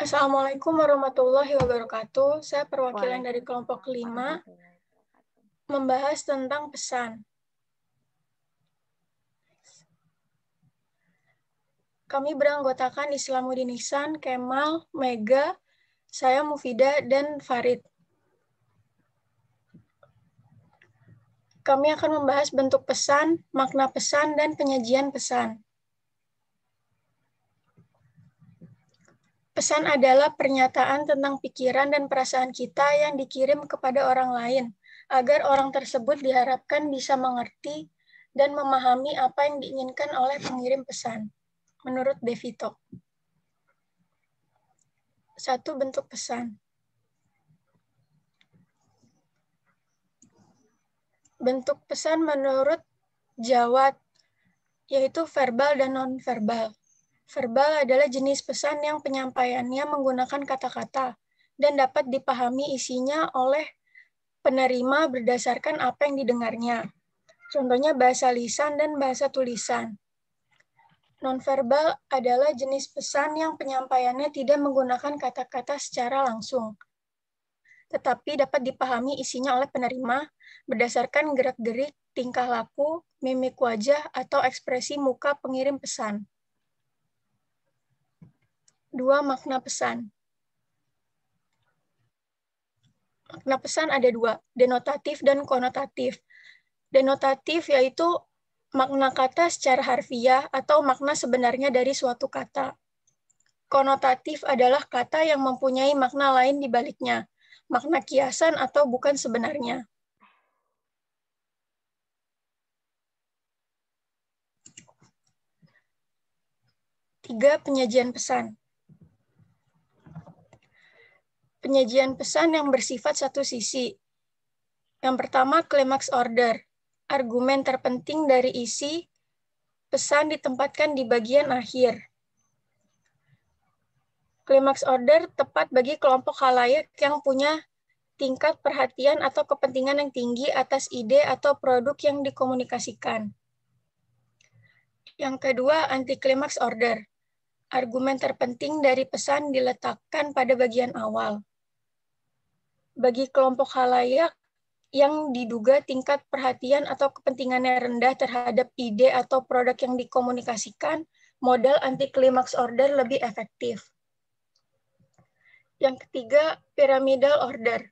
Assalamualaikum warahmatullahi wabarakatuh. Saya perwakilan dari kelompok 5 membahas tentang pesan. Kami beranggotakan Islamuddin Ihsan, Kemal, Mega, saya Mufida, dan Farid. Kami akan membahas bentuk pesan, makna pesan, dan penyajian pesan. Pesan adalah pernyataan tentang pikiran dan perasaan kita yang dikirim kepada orang lain, agar orang tersebut diharapkan bisa mengerti dan memahami apa yang diinginkan oleh pengirim pesan, menurut Devito. Satu bentuk pesan. Bentuk pesan menurut Jawat, yaitu verbal dan nonverbal. Verbal adalah jenis pesan yang penyampaiannya menggunakan kata-kata dan dapat dipahami isinya oleh penerima berdasarkan apa yang didengarnya. Contohnya bahasa lisan dan bahasa tulisan. Nonverbal adalah jenis pesan yang penyampaiannya tidak menggunakan kata-kata secara langsung, tetapi dapat dipahami isinya oleh penerima berdasarkan gerak-gerik, tingkah laku, mimik wajah, atau ekspresi muka pengirim pesan dua makna pesan. Makna pesan ada dua, denotatif dan konotatif. Denotatif yaitu makna kata secara harfiah atau makna sebenarnya dari suatu kata. Konotatif adalah kata yang mempunyai makna lain di baliknya, makna kiasan atau bukan sebenarnya. Tiga penyajian pesan penyajian pesan yang bersifat satu sisi. Yang pertama, klimaks order. Argumen terpenting dari isi pesan ditempatkan di bagian akhir. Klimaks order tepat bagi kelompok halayak yang punya tingkat perhatian atau kepentingan yang tinggi atas ide atau produk yang dikomunikasikan. Yang kedua, anti klimaks order. Argumen terpenting dari pesan diletakkan pada bagian awal bagi kelompok halayak yang diduga tingkat perhatian atau kepentingannya rendah terhadap ide atau produk yang dikomunikasikan, modal anti klimaks order lebih efektif. Yang ketiga, piramidal order.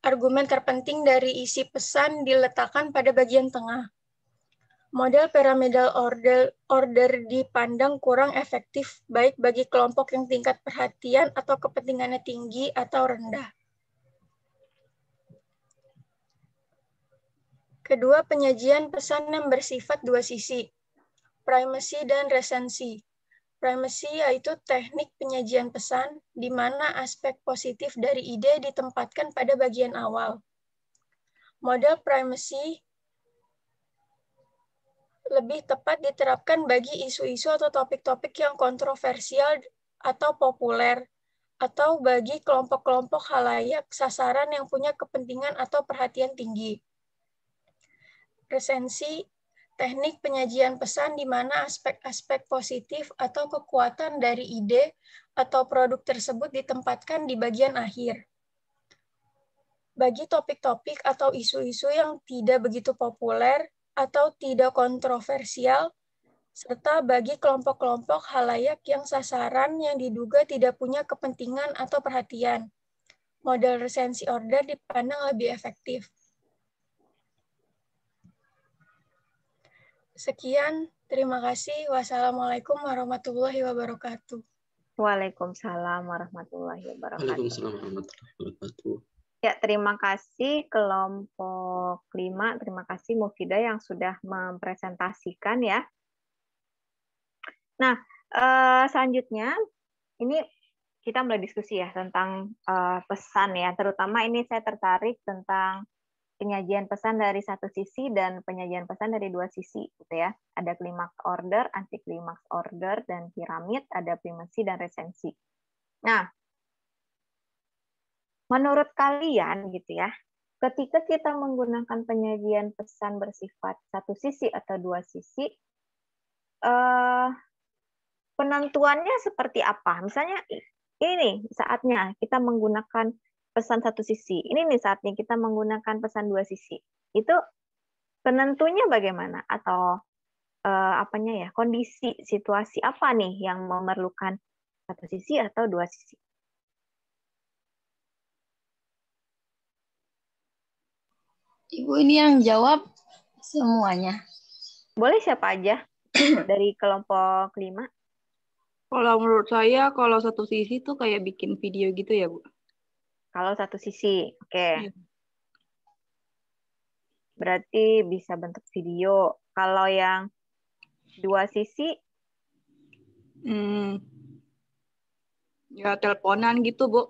Argumen terpenting dari isi pesan diletakkan pada bagian tengah. Model piramidal order, order dipandang kurang efektif baik bagi kelompok yang tingkat perhatian atau kepentingannya tinggi atau rendah Kedua, penyajian pesan yang bersifat dua sisi, primacy dan resensi. Primacy yaitu teknik penyajian pesan di mana aspek positif dari ide ditempatkan pada bagian awal. Model primacy lebih tepat diterapkan bagi isu-isu atau topik-topik yang kontroversial atau populer, atau bagi kelompok-kelompok halayak sasaran yang punya kepentingan atau perhatian tinggi resensi teknik penyajian pesan di mana aspek-aspek positif atau kekuatan dari ide atau produk tersebut ditempatkan di bagian akhir. Bagi topik-topik atau isu-isu yang tidak begitu populer atau tidak kontroversial, serta bagi kelompok-kelompok halayak yang sasaran yang diduga tidak punya kepentingan atau perhatian. Model resensi order dipandang lebih efektif. Sekian, terima kasih. Wassalamualaikum warahmatullahi wabarakatuh. Waalaikumsalam warahmatullahi wabarakatuh. Waalaikumsalam warahmatullahi wabarakatuh. Ya, terima kasih kelompok 5. Terima kasih Mufida yang sudah mempresentasikan ya. Nah, eh, selanjutnya ini kita mulai diskusi ya tentang eh, pesan ya. Terutama ini saya tertarik tentang penyajian pesan dari satu sisi dan penyajian pesan dari dua sisi gitu ya. Ada klimaks order, anti klimaks order dan piramid, ada primacy dan resensi. Nah, menurut kalian gitu ya, ketika kita menggunakan penyajian pesan bersifat satu sisi atau dua sisi eh penentuannya seperti apa? Misalnya ini saatnya kita menggunakan pesan satu sisi. Ini nih saatnya kita menggunakan pesan dua sisi. Itu penentunya bagaimana atau eh, apanya ya kondisi situasi apa nih yang memerlukan satu sisi atau dua sisi. Ibu ini yang jawab semuanya. Boleh siapa aja dari kelompok lima? Kalau menurut saya, kalau satu sisi tuh kayak bikin video gitu ya, Bu. Kalau satu sisi, oke. Okay. Iya. Berarti bisa bentuk video. Kalau yang dua sisi, hmm. ya teleponan gitu, Bu.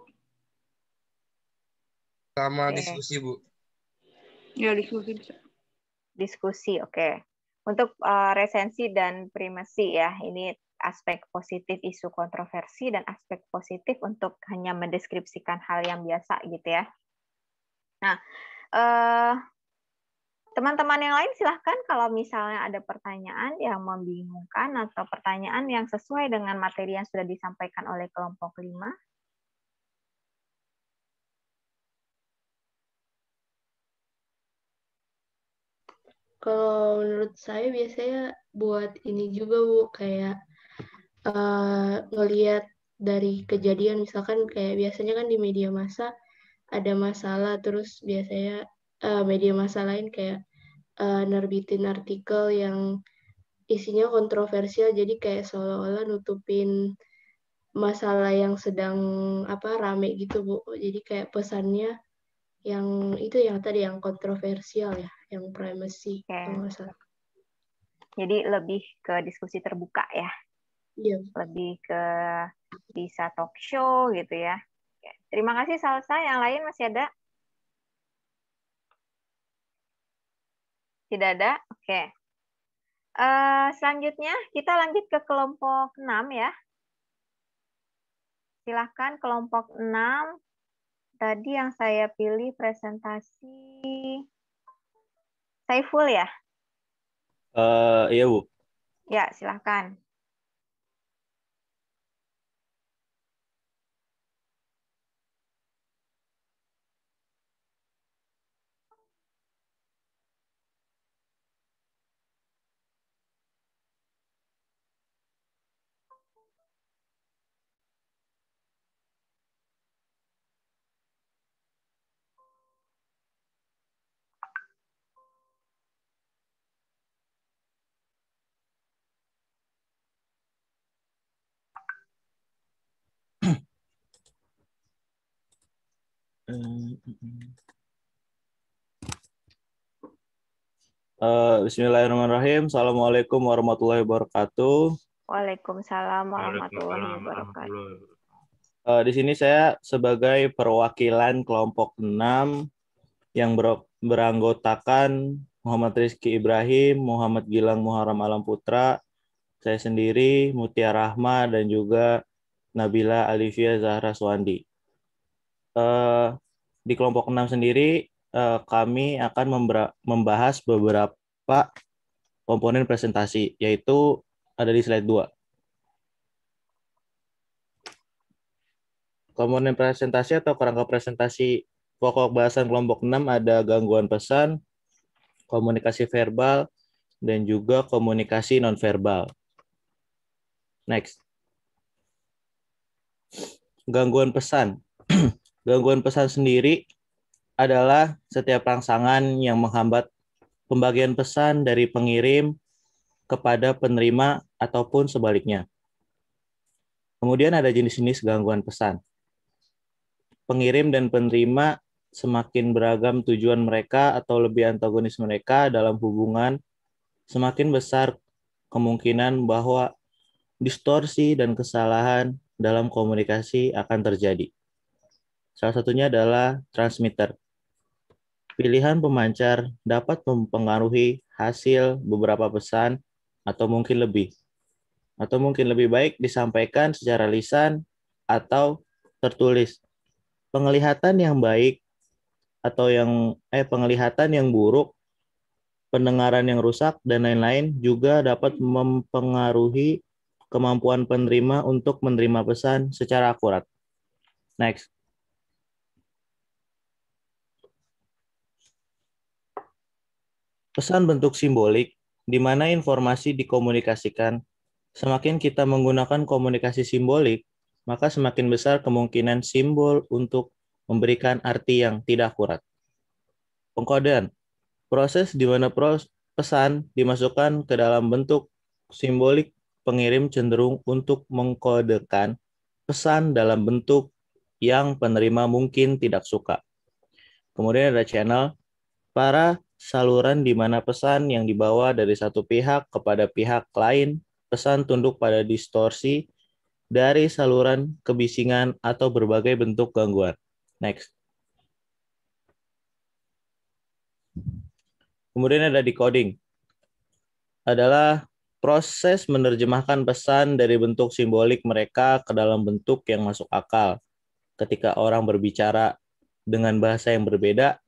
Sama okay. diskusi, Bu. Ya diskusi bisa. Diskusi, oke. Okay. Untuk uh, resensi dan primasi ya, ini aspek positif isu kontroversi dan aspek positif untuk hanya mendeskripsikan hal yang biasa gitu ya. Nah, teman eh, teman-teman yang lain silahkan kalau misalnya ada pertanyaan yang membingungkan atau pertanyaan yang sesuai dengan materi yang sudah disampaikan oleh kelompok lima, Kalau menurut saya biasanya buat ini juga Bu kayak uh, ngelihat dari kejadian misalkan kayak biasanya kan di media massa ada masalah terus biasanya uh, media massa lain kayak uh, nerbitin artikel yang isinya kontroversial jadi kayak seolah-olah nutupin masalah yang sedang apa rame gitu bu jadi kayak pesannya yang itu yang tadi yang kontroversial ya yang primacy okay. jadi lebih ke diskusi terbuka ya yeah. lebih ke bisa talk show gitu ya. Terima kasih Salsa. Yang lain masih ada? Tidak ada? Oke. Okay. Uh, eh, selanjutnya kita lanjut ke kelompok 6 ya. Silahkan kelompok 6. Tadi yang saya pilih presentasi Saiful ya? Uh, iya Bu. Ya, silahkan. Uh, Bismillahirrahmanirrahim. Assalamualaikum warahmatullahi wabarakatuh. Waalaikumsalam warahmatullahi wabarakatuh. Uh, di sini saya sebagai perwakilan kelompok 6 yang ber beranggotakan Muhammad Rizki Ibrahim, Muhammad Gilang Muharram Alam Putra, saya sendiri, Mutia Rahma, dan juga Nabila Alivia Zahra Swandi. Eh, di kelompok 6 sendiri uh, kami akan membahas beberapa komponen presentasi yaitu ada di slide 2. Komponen presentasi atau kerangka presentasi pokok bahasan kelompok 6 ada gangguan pesan, komunikasi verbal, dan juga komunikasi nonverbal. Next. Gangguan pesan. Gangguan pesan sendiri adalah setiap rangsangan yang menghambat pembagian pesan dari pengirim kepada penerima ataupun sebaliknya. Kemudian ada jenis-jenis gangguan pesan. Pengirim dan penerima semakin beragam tujuan mereka atau lebih antagonis mereka dalam hubungan, semakin besar kemungkinan bahwa distorsi dan kesalahan dalam komunikasi akan terjadi. Salah satunya adalah transmitter. Pilihan pemancar dapat mempengaruhi hasil beberapa pesan atau mungkin lebih. Atau mungkin lebih baik disampaikan secara lisan atau tertulis. Penglihatan yang baik atau yang eh penglihatan yang buruk, pendengaran yang rusak dan lain-lain juga dapat mempengaruhi kemampuan penerima untuk menerima pesan secara akurat. Next. Pesan bentuk simbolik, di mana informasi dikomunikasikan. Semakin kita menggunakan komunikasi simbolik, maka semakin besar kemungkinan simbol untuk memberikan arti yang tidak akurat. Pengkodean, proses di mana pros pesan dimasukkan ke dalam bentuk simbolik pengirim cenderung untuk mengkodekan pesan dalam bentuk yang penerima mungkin tidak suka. Kemudian ada channel, para saluran di mana pesan yang dibawa dari satu pihak kepada pihak lain, pesan tunduk pada distorsi dari saluran kebisingan atau berbagai bentuk gangguan. Next. Kemudian ada decoding. Adalah proses menerjemahkan pesan dari bentuk simbolik mereka ke dalam bentuk yang masuk akal. Ketika orang berbicara dengan bahasa yang berbeda,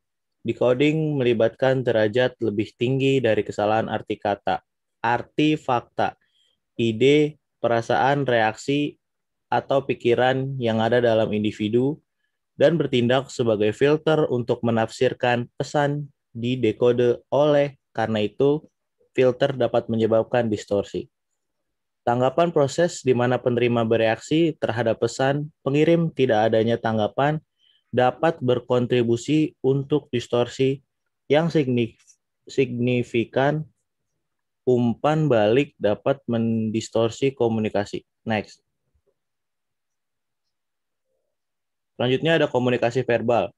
Decoding melibatkan derajat lebih tinggi dari kesalahan arti kata, arti fakta, ide, perasaan, reaksi, atau pikiran yang ada dalam individu dan bertindak sebagai filter untuk menafsirkan pesan di dekode oleh karena itu filter dapat menyebabkan distorsi. Tanggapan proses di mana penerima bereaksi terhadap pesan, pengirim tidak adanya tanggapan, dapat berkontribusi untuk distorsi yang signifikan umpan balik dapat mendistorsi komunikasi. Next. Selanjutnya ada komunikasi verbal.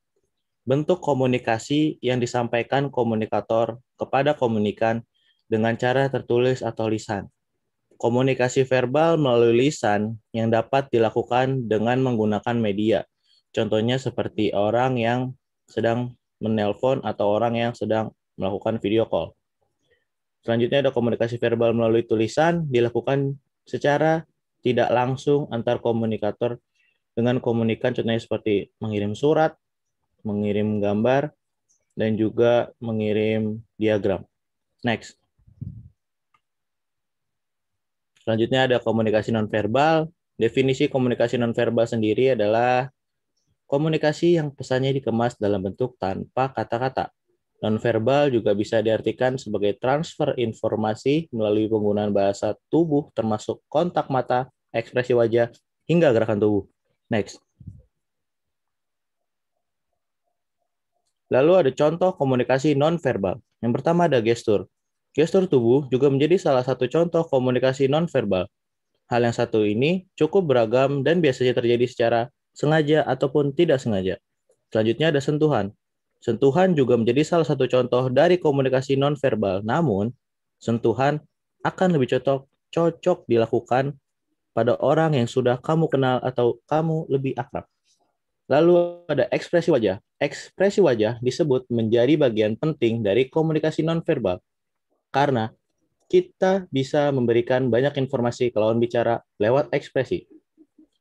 Bentuk komunikasi yang disampaikan komunikator kepada komunikan dengan cara tertulis atau lisan. Komunikasi verbal melalui lisan yang dapat dilakukan dengan menggunakan media Contohnya seperti orang yang sedang menelpon atau orang yang sedang melakukan video call. Selanjutnya ada komunikasi verbal melalui tulisan dilakukan secara tidak langsung antar komunikator dengan komunikan contohnya seperti mengirim surat, mengirim gambar, dan juga mengirim diagram. Next. Selanjutnya ada komunikasi nonverbal. Definisi komunikasi nonverbal sendiri adalah Komunikasi yang pesannya dikemas dalam bentuk tanpa kata-kata. Nonverbal juga bisa diartikan sebagai transfer informasi melalui penggunaan bahasa tubuh termasuk kontak mata, ekspresi wajah, hingga gerakan tubuh. Next. Lalu ada contoh komunikasi nonverbal. Yang pertama ada gestur. Gestur tubuh juga menjadi salah satu contoh komunikasi nonverbal. Hal yang satu ini cukup beragam dan biasanya terjadi secara sengaja ataupun tidak sengaja. Selanjutnya ada sentuhan. Sentuhan juga menjadi salah satu contoh dari komunikasi nonverbal. Namun, sentuhan akan lebih cocok cocok dilakukan pada orang yang sudah kamu kenal atau kamu lebih akrab. Lalu ada ekspresi wajah. Ekspresi wajah disebut menjadi bagian penting dari komunikasi nonverbal karena kita bisa memberikan banyak informasi ke lawan bicara lewat ekspresi.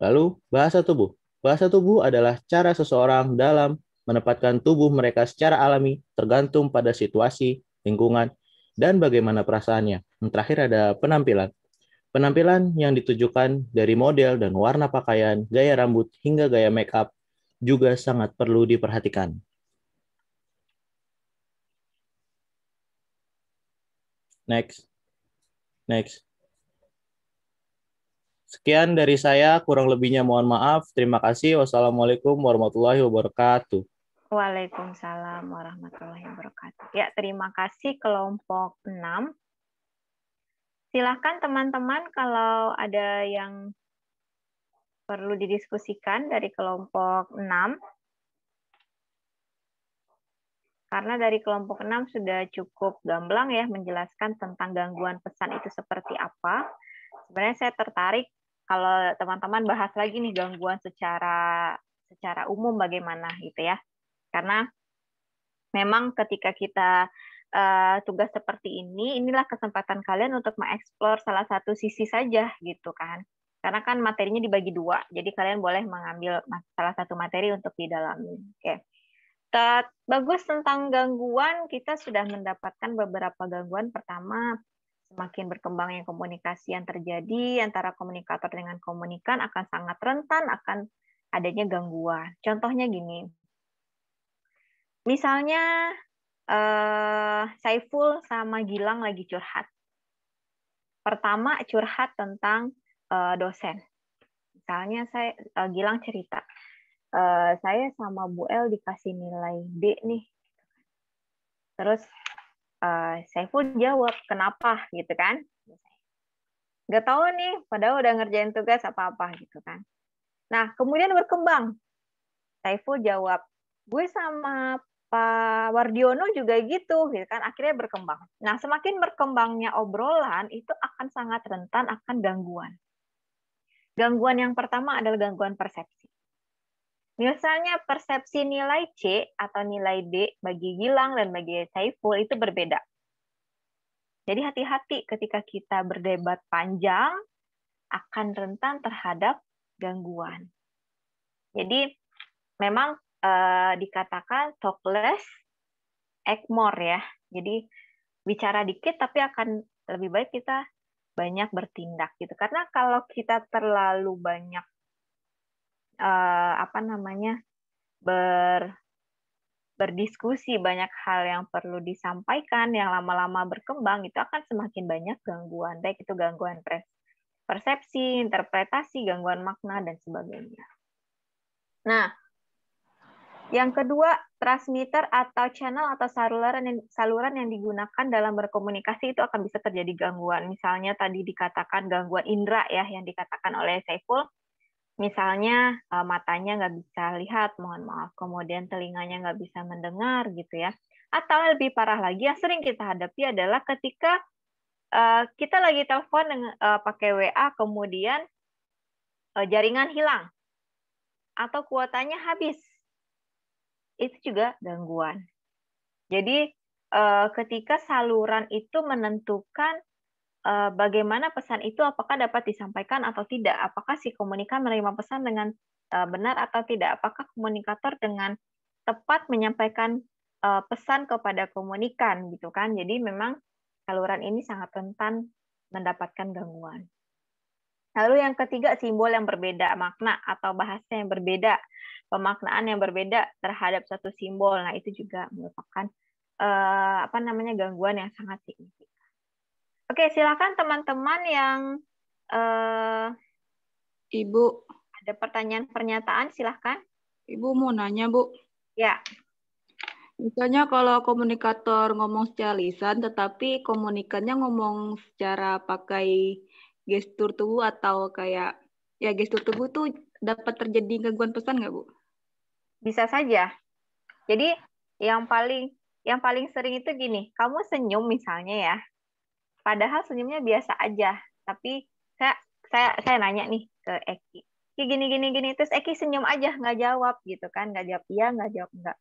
Lalu bahasa tubuh. Bahasa tubuh adalah cara seseorang dalam menempatkan tubuh mereka secara alami tergantung pada situasi, lingkungan, dan bagaimana perasaannya. Yang terakhir ada penampilan. Penampilan yang ditujukan dari model dan warna pakaian, gaya rambut, hingga gaya makeup juga sangat perlu diperhatikan. Next. Next. Sekian dari saya, kurang lebihnya mohon maaf. Terima kasih. Wassalamualaikum warahmatullahi wabarakatuh. Waalaikumsalam warahmatullahi wabarakatuh. Ya, terima kasih kelompok 6. Silahkan teman-teman kalau ada yang perlu didiskusikan dari kelompok 6. Karena dari kelompok 6 sudah cukup gamblang ya menjelaskan tentang gangguan pesan itu seperti apa sebenarnya saya tertarik kalau teman-teman bahas lagi nih gangguan secara secara umum bagaimana gitu ya. Karena memang ketika kita uh, tugas seperti ini, inilah kesempatan kalian untuk mengeksplor salah satu sisi saja gitu kan. Karena kan materinya dibagi dua, jadi kalian boleh mengambil salah satu materi untuk didalami. Oke. Okay. Bagus tentang gangguan, kita sudah mendapatkan beberapa gangguan. Pertama, Semakin berkembangnya komunikasi yang terjadi antara komunikator dengan komunikan akan sangat rentan akan adanya gangguan. Contohnya gini, misalnya eh, Saiful sama Gilang lagi curhat. Pertama curhat tentang eh, dosen. Misalnya saya eh, Gilang cerita, eh, saya sama Bu El dikasih nilai B nih. Terus uh, eh, Saiful jawab kenapa gitu kan nggak tahu nih padahal udah ngerjain tugas apa-apa gitu kan nah kemudian berkembang Saiful jawab gue sama Pak Wardiono juga gitu gitu kan akhirnya berkembang nah semakin berkembangnya obrolan itu akan sangat rentan akan gangguan gangguan yang pertama adalah gangguan persepsi Misalnya persepsi nilai C atau nilai D bagi Gilang dan bagi Saiful itu berbeda. Jadi hati-hati ketika kita berdebat panjang akan rentan terhadap gangguan. Jadi memang eh, dikatakan talk less, act more ya. Jadi bicara dikit tapi akan lebih baik kita banyak bertindak gitu. Karena kalau kita terlalu banyak uh, apa namanya ber berdiskusi banyak hal yang perlu disampaikan yang lama-lama berkembang itu akan semakin banyak gangguan baik itu gangguan pres persepsi interpretasi gangguan makna dan sebagainya nah yang kedua transmitter atau channel atau saluran yang saluran yang digunakan dalam berkomunikasi itu akan bisa terjadi gangguan misalnya tadi dikatakan gangguan indera ya yang dikatakan oleh Saiful misalnya uh, matanya nggak bisa lihat, mohon maaf, kemudian telinganya nggak bisa mendengar gitu ya. Atau lebih parah lagi yang sering kita hadapi adalah ketika uh, kita lagi telepon uh, pakai WA, kemudian uh, jaringan hilang atau kuotanya habis, itu juga gangguan. Jadi ketika saluran itu menentukan uh, bagaimana pesan itu apakah dapat disampaikan atau tidak, apakah si komunikan menerima pesan dengan uh, benar atau tidak, apakah komunikator dengan tepat menyampaikan uh, pesan kepada komunikan gitu kan. Jadi memang saluran ini sangat rentan mendapatkan gangguan. Lalu yang ketiga simbol yang berbeda, makna atau bahasa yang berbeda, pemaknaan yang berbeda terhadap satu simbol. Nah, itu juga merupakan apa namanya gangguan yang sangat signifikan. Oke, silakan teman-teman yang uh, Ibu ada pertanyaan pernyataan silakan. Ibu mau nanya, Bu. Ya. Misalnya kalau komunikator ngomong secara lisan tetapi komunikannya ngomong secara pakai gestur tubuh atau kayak ya gestur tubuh tuh dapat terjadi gangguan pesan nggak, Bu? Bisa saja. Jadi yang paling yang paling sering itu gini, kamu senyum misalnya ya. Padahal senyumnya biasa aja, tapi saya saya saya nanya nih ke Eki. Kayak gini gini gini terus Eki senyum aja nggak jawab gitu kan, nggak jawab iya, nggak jawab enggak.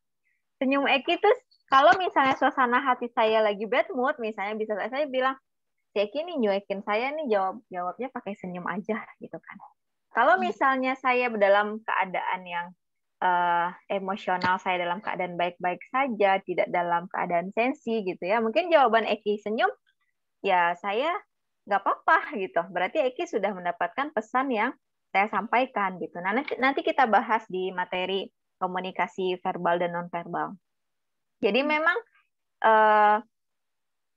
Senyum Eki terus kalau misalnya suasana hati saya lagi bad mood, misalnya bisa saya bilang, si Eki nih nyuekin saya nih jawab jawabnya pakai senyum aja gitu kan. Kalau hmm. misalnya saya dalam keadaan yang uh, emosional saya dalam keadaan baik-baik saja, tidak dalam keadaan sensi gitu ya. Mungkin jawaban Eki senyum ya saya nggak apa-apa gitu. Berarti Eki sudah mendapatkan pesan yang saya sampaikan gitu. Nah, nanti, nanti kita bahas di materi komunikasi verbal dan nonverbal. Jadi hmm. memang eh,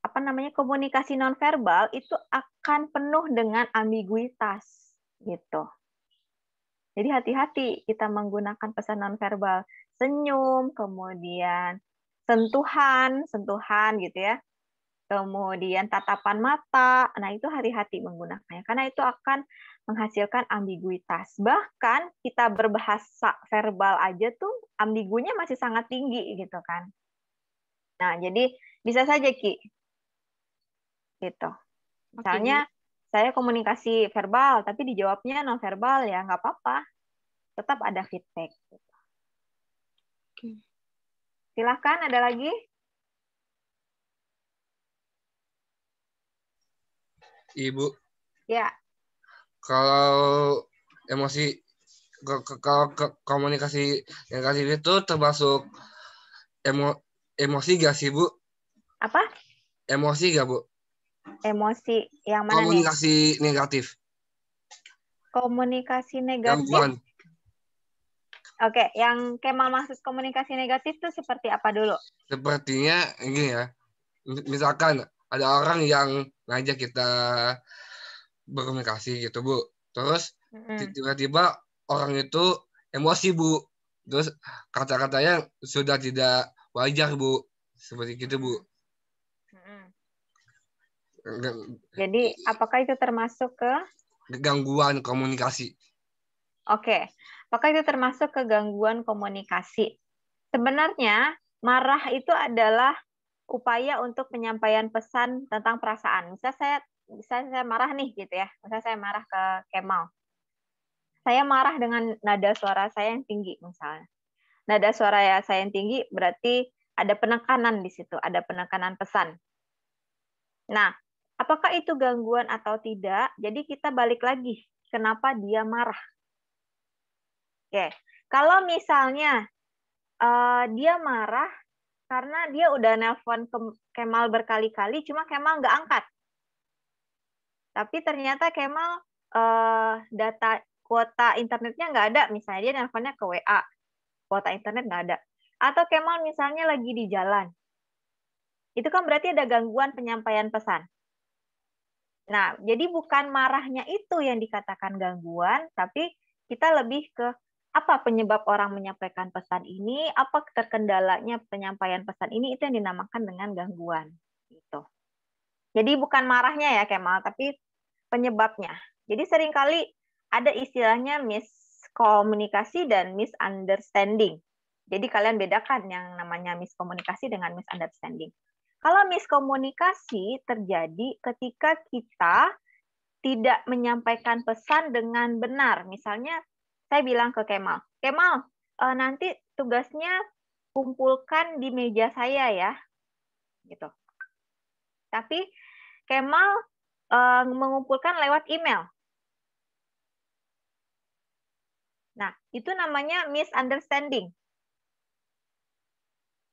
apa namanya komunikasi nonverbal itu akan penuh dengan ambiguitas gitu. Jadi hati-hati kita menggunakan pesan nonverbal, senyum, kemudian sentuhan, sentuhan gitu ya kemudian tatapan mata. Nah, itu hati-hati menggunakannya karena itu akan menghasilkan ambiguitas. Bahkan kita berbahasa verbal aja tuh ambigunya masih sangat tinggi gitu kan. Nah, jadi bisa saja Ki. Gitu. Misalnya Oke. saya komunikasi verbal tapi dijawabnya non verbal ya nggak apa-apa. Tetap ada feedback gitu. Silahkan ada lagi? Ibu. Iya, ya. Kalau emosi kalau komunikasi yang kasih itu termasuk emo, emosi gak sih, Bu? Apa? Emosi gak, Bu? Emosi yang mana Komunikasi nih? negatif. Komunikasi negatif. Gangguan. Oke, yang Kemal maksud komunikasi negatif itu seperti apa dulu? Sepertinya gini ya. Misalkan ada orang yang ngajak kita berkomunikasi gitu bu terus tiba-tiba orang itu emosi bu terus kata-katanya sudah tidak wajar bu seperti gitu bu jadi apakah itu termasuk ke gangguan komunikasi oke apakah itu termasuk ke gangguan komunikasi sebenarnya marah itu adalah upaya untuk penyampaian pesan tentang perasaan. Misal saya bisa saya marah nih gitu ya. Misal saya marah ke Kemal. Saya marah dengan nada suara saya yang tinggi misalnya. Nada suara ya saya yang tinggi berarti ada penekanan di situ, ada penekanan pesan. Nah, apakah itu gangguan atau tidak? Jadi kita balik lagi, kenapa dia marah? Oke, kalau misalnya uh, dia marah karena dia udah nelpon ke Kemal berkali-kali cuma Kemal nggak angkat tapi ternyata Kemal uh, data kuota internetnya nggak ada misalnya dia nelponnya ke WA kuota internet nggak ada atau Kemal misalnya lagi di jalan itu kan berarti ada gangguan penyampaian pesan nah jadi bukan marahnya itu yang dikatakan gangguan tapi kita lebih ke apa penyebab orang menyampaikan pesan ini, apa terkendalanya penyampaian pesan ini itu yang dinamakan dengan gangguan itu. Jadi bukan marahnya ya Kemal, tapi penyebabnya. Jadi seringkali ada istilahnya miskomunikasi dan misunderstanding. Jadi kalian bedakan yang namanya miskomunikasi dengan misunderstanding. Kalau miskomunikasi terjadi ketika kita tidak menyampaikan pesan dengan benar. Misalnya saya bilang ke Kemal, Kemal, uh, nanti tugasnya kumpulkan di meja saya ya, gitu. Tapi Kemal uh, mengumpulkan lewat email. Nah, itu namanya misunderstanding.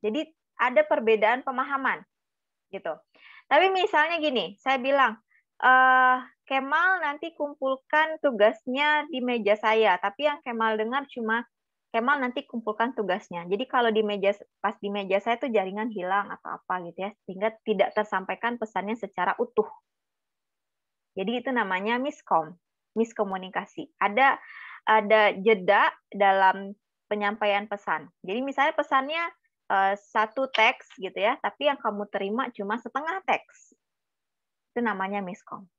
Jadi ada perbedaan pemahaman, gitu. Tapi misalnya gini, saya bilang, uh, Kemal nanti kumpulkan tugasnya di meja saya, tapi yang Kemal dengar cuma Kemal nanti kumpulkan tugasnya. Jadi kalau di meja pas di meja saya tuh jaringan hilang atau apa gitu ya, sehingga tidak tersampaikan pesannya secara utuh. Jadi itu namanya miskom, miskomunikasi. Ada ada jeda dalam penyampaian pesan. Jadi misalnya pesannya eh, satu teks gitu ya, tapi yang kamu terima cuma setengah teks. Itu namanya miskom.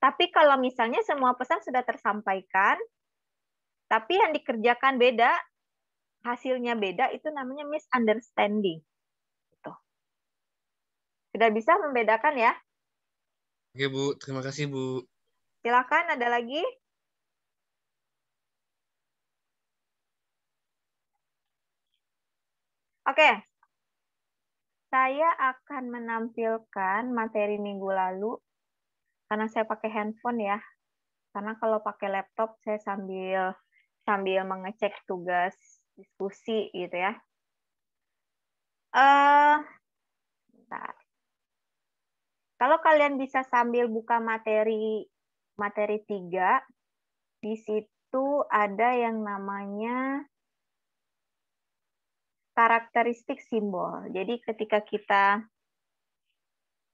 Tapi kalau misalnya semua pesan sudah tersampaikan, tapi yang dikerjakan beda, hasilnya beda, itu namanya misunderstanding. Gitu. Sudah bisa membedakan ya? Oke Bu, terima kasih Bu. Silakan, ada lagi? Oke, saya akan menampilkan materi minggu lalu karena saya pakai handphone ya. Karena kalau pakai laptop saya sambil sambil mengecek tugas diskusi gitu ya. Uh, Kalau kalian bisa sambil buka materi materi 3 di situ ada yang namanya karakteristik simbol. Jadi ketika kita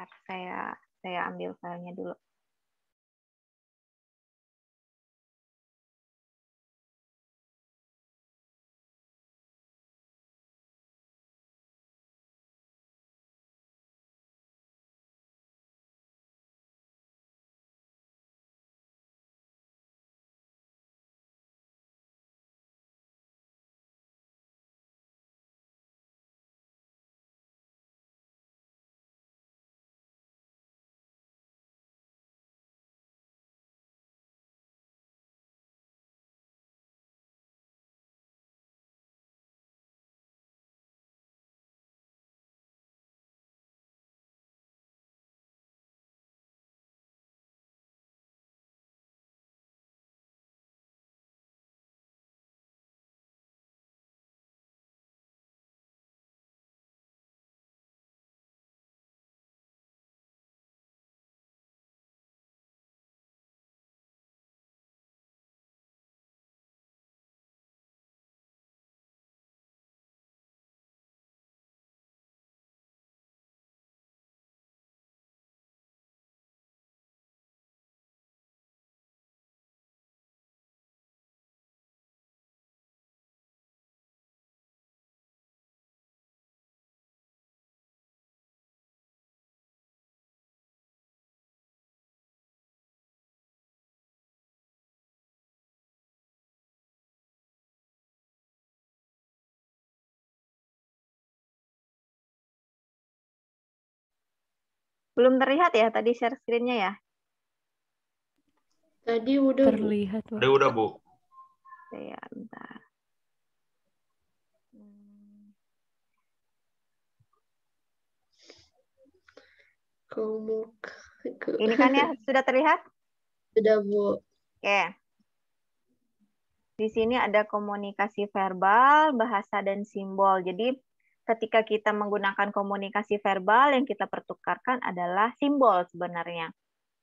Bentar, saya saya ambil filenya dulu. Belum terlihat ya tadi share screen-nya ya? Tadi udah terlihat. Tadi Udah Bu. Ya, bentar. Hmm. Ini kan ya sudah terlihat? Sudah, Bu. Oke. Di sini ada komunikasi verbal, bahasa dan simbol. Jadi ketika kita menggunakan komunikasi verbal yang kita pertukarkan adalah simbol sebenarnya.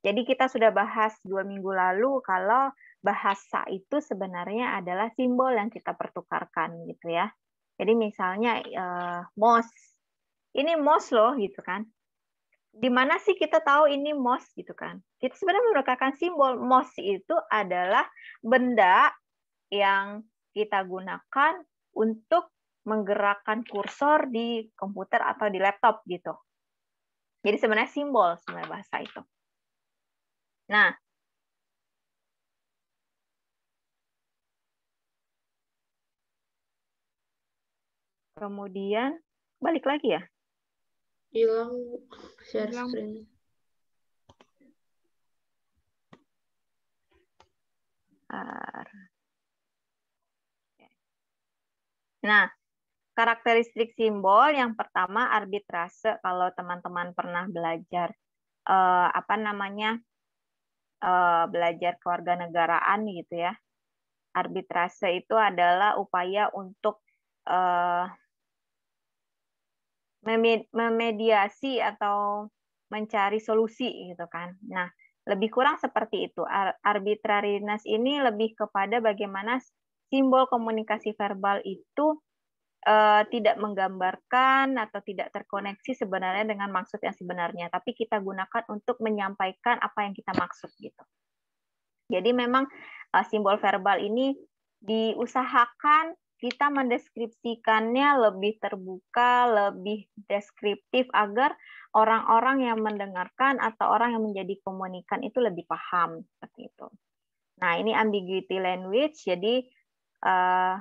Jadi kita sudah bahas dua minggu lalu kalau bahasa itu sebenarnya adalah simbol yang kita pertukarkan gitu ya. Jadi misalnya eh, mos, ini mos loh gitu kan. Di mana sih kita tahu ini mos gitu kan? Kita sebenarnya menggunakan simbol mos itu adalah benda yang kita gunakan untuk menggerakkan kursor di komputer atau di laptop gitu. Jadi sebenarnya simbol sebenarnya bahasa itu. Nah, kemudian balik lagi ya. Hilang share screen. Nah, karakteristik simbol yang pertama arbitrase kalau teman-teman pernah belajar eh, apa namanya eh, belajar kewarganegaraan gitu ya arbitrase itu adalah upaya untuk eh, memediasi atau mencari solusi gitu kan nah lebih kurang seperti itu. Arbitrariness ini lebih kepada bagaimana simbol komunikasi verbal itu uh, tidak menggambarkan atau tidak terkoneksi sebenarnya dengan maksud yang sebenarnya, tapi kita gunakan untuk menyampaikan apa yang kita maksud gitu. Jadi memang uh, simbol verbal ini diusahakan kita mendeskripsikannya lebih terbuka, lebih deskriptif agar orang-orang yang mendengarkan atau orang yang menjadi komunikan itu lebih paham seperti itu. Nah, ini ambiguity language jadi uh,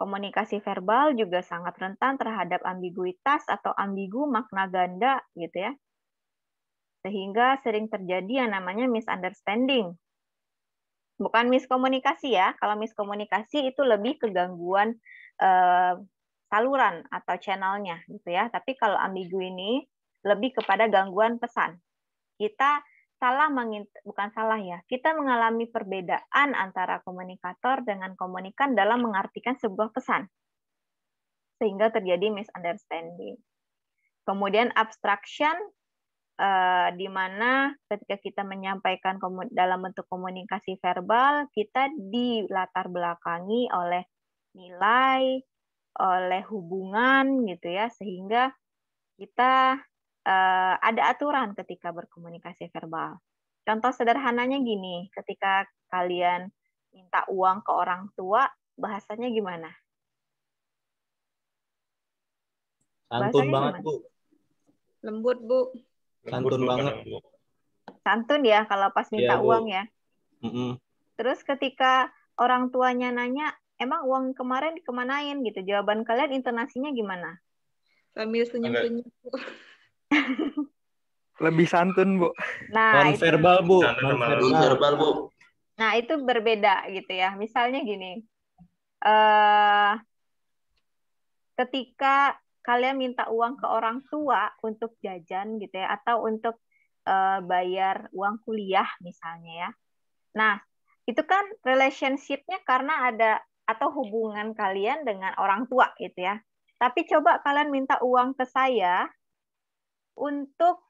Komunikasi verbal juga sangat rentan terhadap ambiguitas atau ambigu makna ganda gitu ya. Sehingga sering terjadi yang namanya misunderstanding. Bukan miskomunikasi ya. Kalau miskomunikasi itu lebih kegangguan eh, saluran atau channelnya gitu ya. Tapi kalau ambigu ini lebih kepada gangguan pesan. Kita salah bukan salah ya, kita mengalami perbedaan antara komunikator dengan komunikan dalam mengartikan sebuah pesan. Sehingga terjadi misunderstanding. Kemudian abstraction eh, di mana ketika kita menyampaikan dalam bentuk komunikasi verbal, kita dilatar belakangi oleh nilai, oleh hubungan gitu ya, sehingga kita uh, ada aturan ketika berkomunikasi verbal. Contoh sederhananya gini, ketika kalian minta uang ke orang tua, bahasanya gimana? Santun banget, Bu. Lembut, Bu. Santun banget, Bu. Santun ya kalau pas iya, minta ya, uang ya. Mm -mm. Terus ketika orang tuanya nanya, emang uang kemarin dikemanain gitu, jawaban kalian intonasinya gimana? Sambil senyum-senyum. Lebih santun, Bu. Nah, non verbal, Bu. Nah, non verbal, Bu. Nah, itu berbeda gitu ya. Misalnya gini. Eh ketika kalian minta uang ke orang tua untuk jajan gitu ya atau untuk uh, bayar uang kuliah misalnya ya. Nah, itu kan relationshipnya karena ada atau hubungan kalian dengan orang tua gitu ya. Tapi coba kalian minta uang ke saya untuk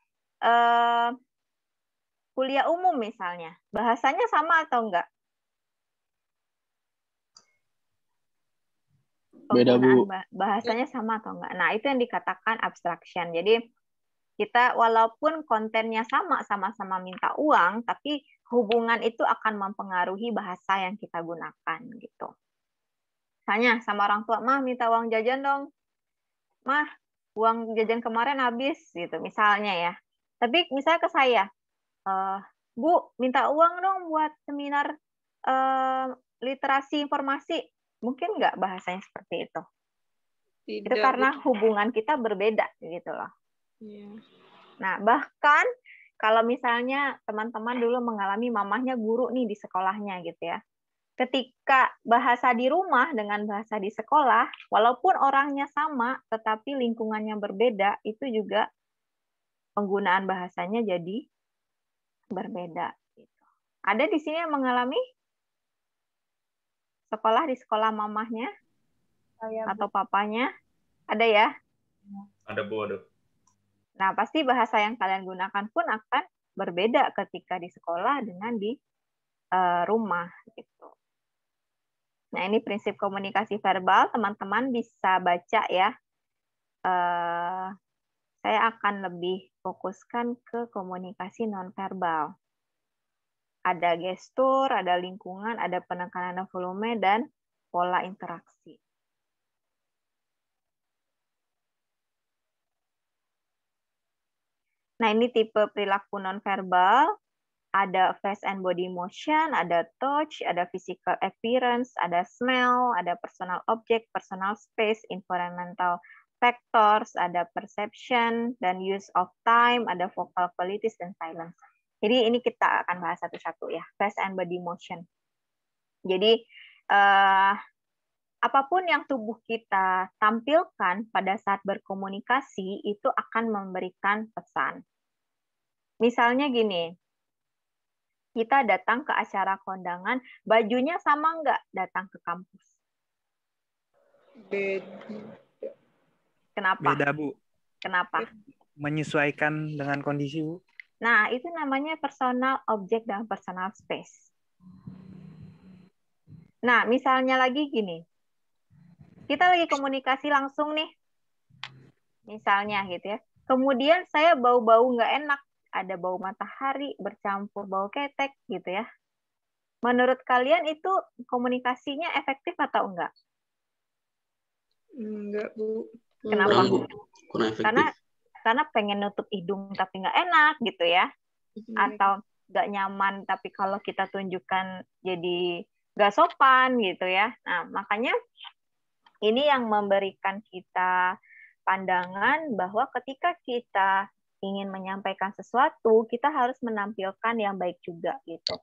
uh, kuliah umum misalnya, bahasanya sama atau enggak? Beda Bu. Bahasanya ya. sama atau enggak? Nah, itu yang dikatakan abstraction. Jadi kita walaupun kontennya sama sama-sama minta uang, tapi hubungan itu akan mempengaruhi bahasa yang kita gunakan gitu. Misalnya sama orang tua, "Mah, minta uang jajan dong." "Mah, uang jajan kemarin habis gitu misalnya ya tapi misalnya ke saya uh, bu minta uang dong buat seminar uh, literasi informasi mungkin nggak bahasanya seperti itu Tidak. itu karena hubungan kita berbeda gitu loh ya. nah bahkan kalau misalnya teman-teman dulu mengalami mamahnya guru nih di sekolahnya gitu ya ketika bahasa di rumah dengan bahasa di sekolah, walaupun orangnya sama, tetapi lingkungannya berbeda, itu juga penggunaan bahasanya jadi berbeda. Gitu. Ada di sini yang mengalami sekolah di sekolah mamahnya Ayah, oh, atau papanya? Ada ya? Ada bu, ada. Nah pasti bahasa yang kalian gunakan pun akan berbeda ketika di sekolah dengan di uh, rumah gitu. Nah, ini prinsip komunikasi verbal, teman-teman bisa baca ya. Uh, saya akan lebih fokuskan ke komunikasi nonverbal. Ada gestur, ada lingkungan, ada penekanan volume, dan pola interaksi. Nah, ini tipe perilaku nonverbal ada face and body motion, ada touch, ada physical appearance, ada smell, ada personal object, personal space, environmental factors, ada perception, dan use of time, ada vocal qualities, dan silence. Jadi ini kita akan bahas satu-satu ya, face and body motion. Jadi uh, apapun yang tubuh kita tampilkan pada saat berkomunikasi itu akan memberikan pesan. Misalnya gini, kita datang ke acara kondangan, bajunya sama nggak datang ke kampus? Beda. Kenapa? Beda, Bu. Kenapa? Menyesuaikan dengan kondisi, Bu. Nah, itu namanya personal object dan personal space. Nah, misalnya lagi gini. Kita lagi komunikasi langsung nih. Misalnya gitu ya. Kemudian saya bau-bau nggak enak ada bau matahari bercampur bau ketek gitu ya. Menurut kalian itu komunikasinya efektif atau enggak? Enggak, Bu. Kenapa? Kurang, Kurang Karena karena pengen nutup hidung tapi nggak enak gitu ya. Iya. Atau nggak nyaman tapi kalau kita tunjukkan jadi nggak sopan gitu ya. Nah, makanya ini yang memberikan kita pandangan bahwa ketika kita ingin menyampaikan sesuatu, kita harus menampilkan yang baik juga gitu.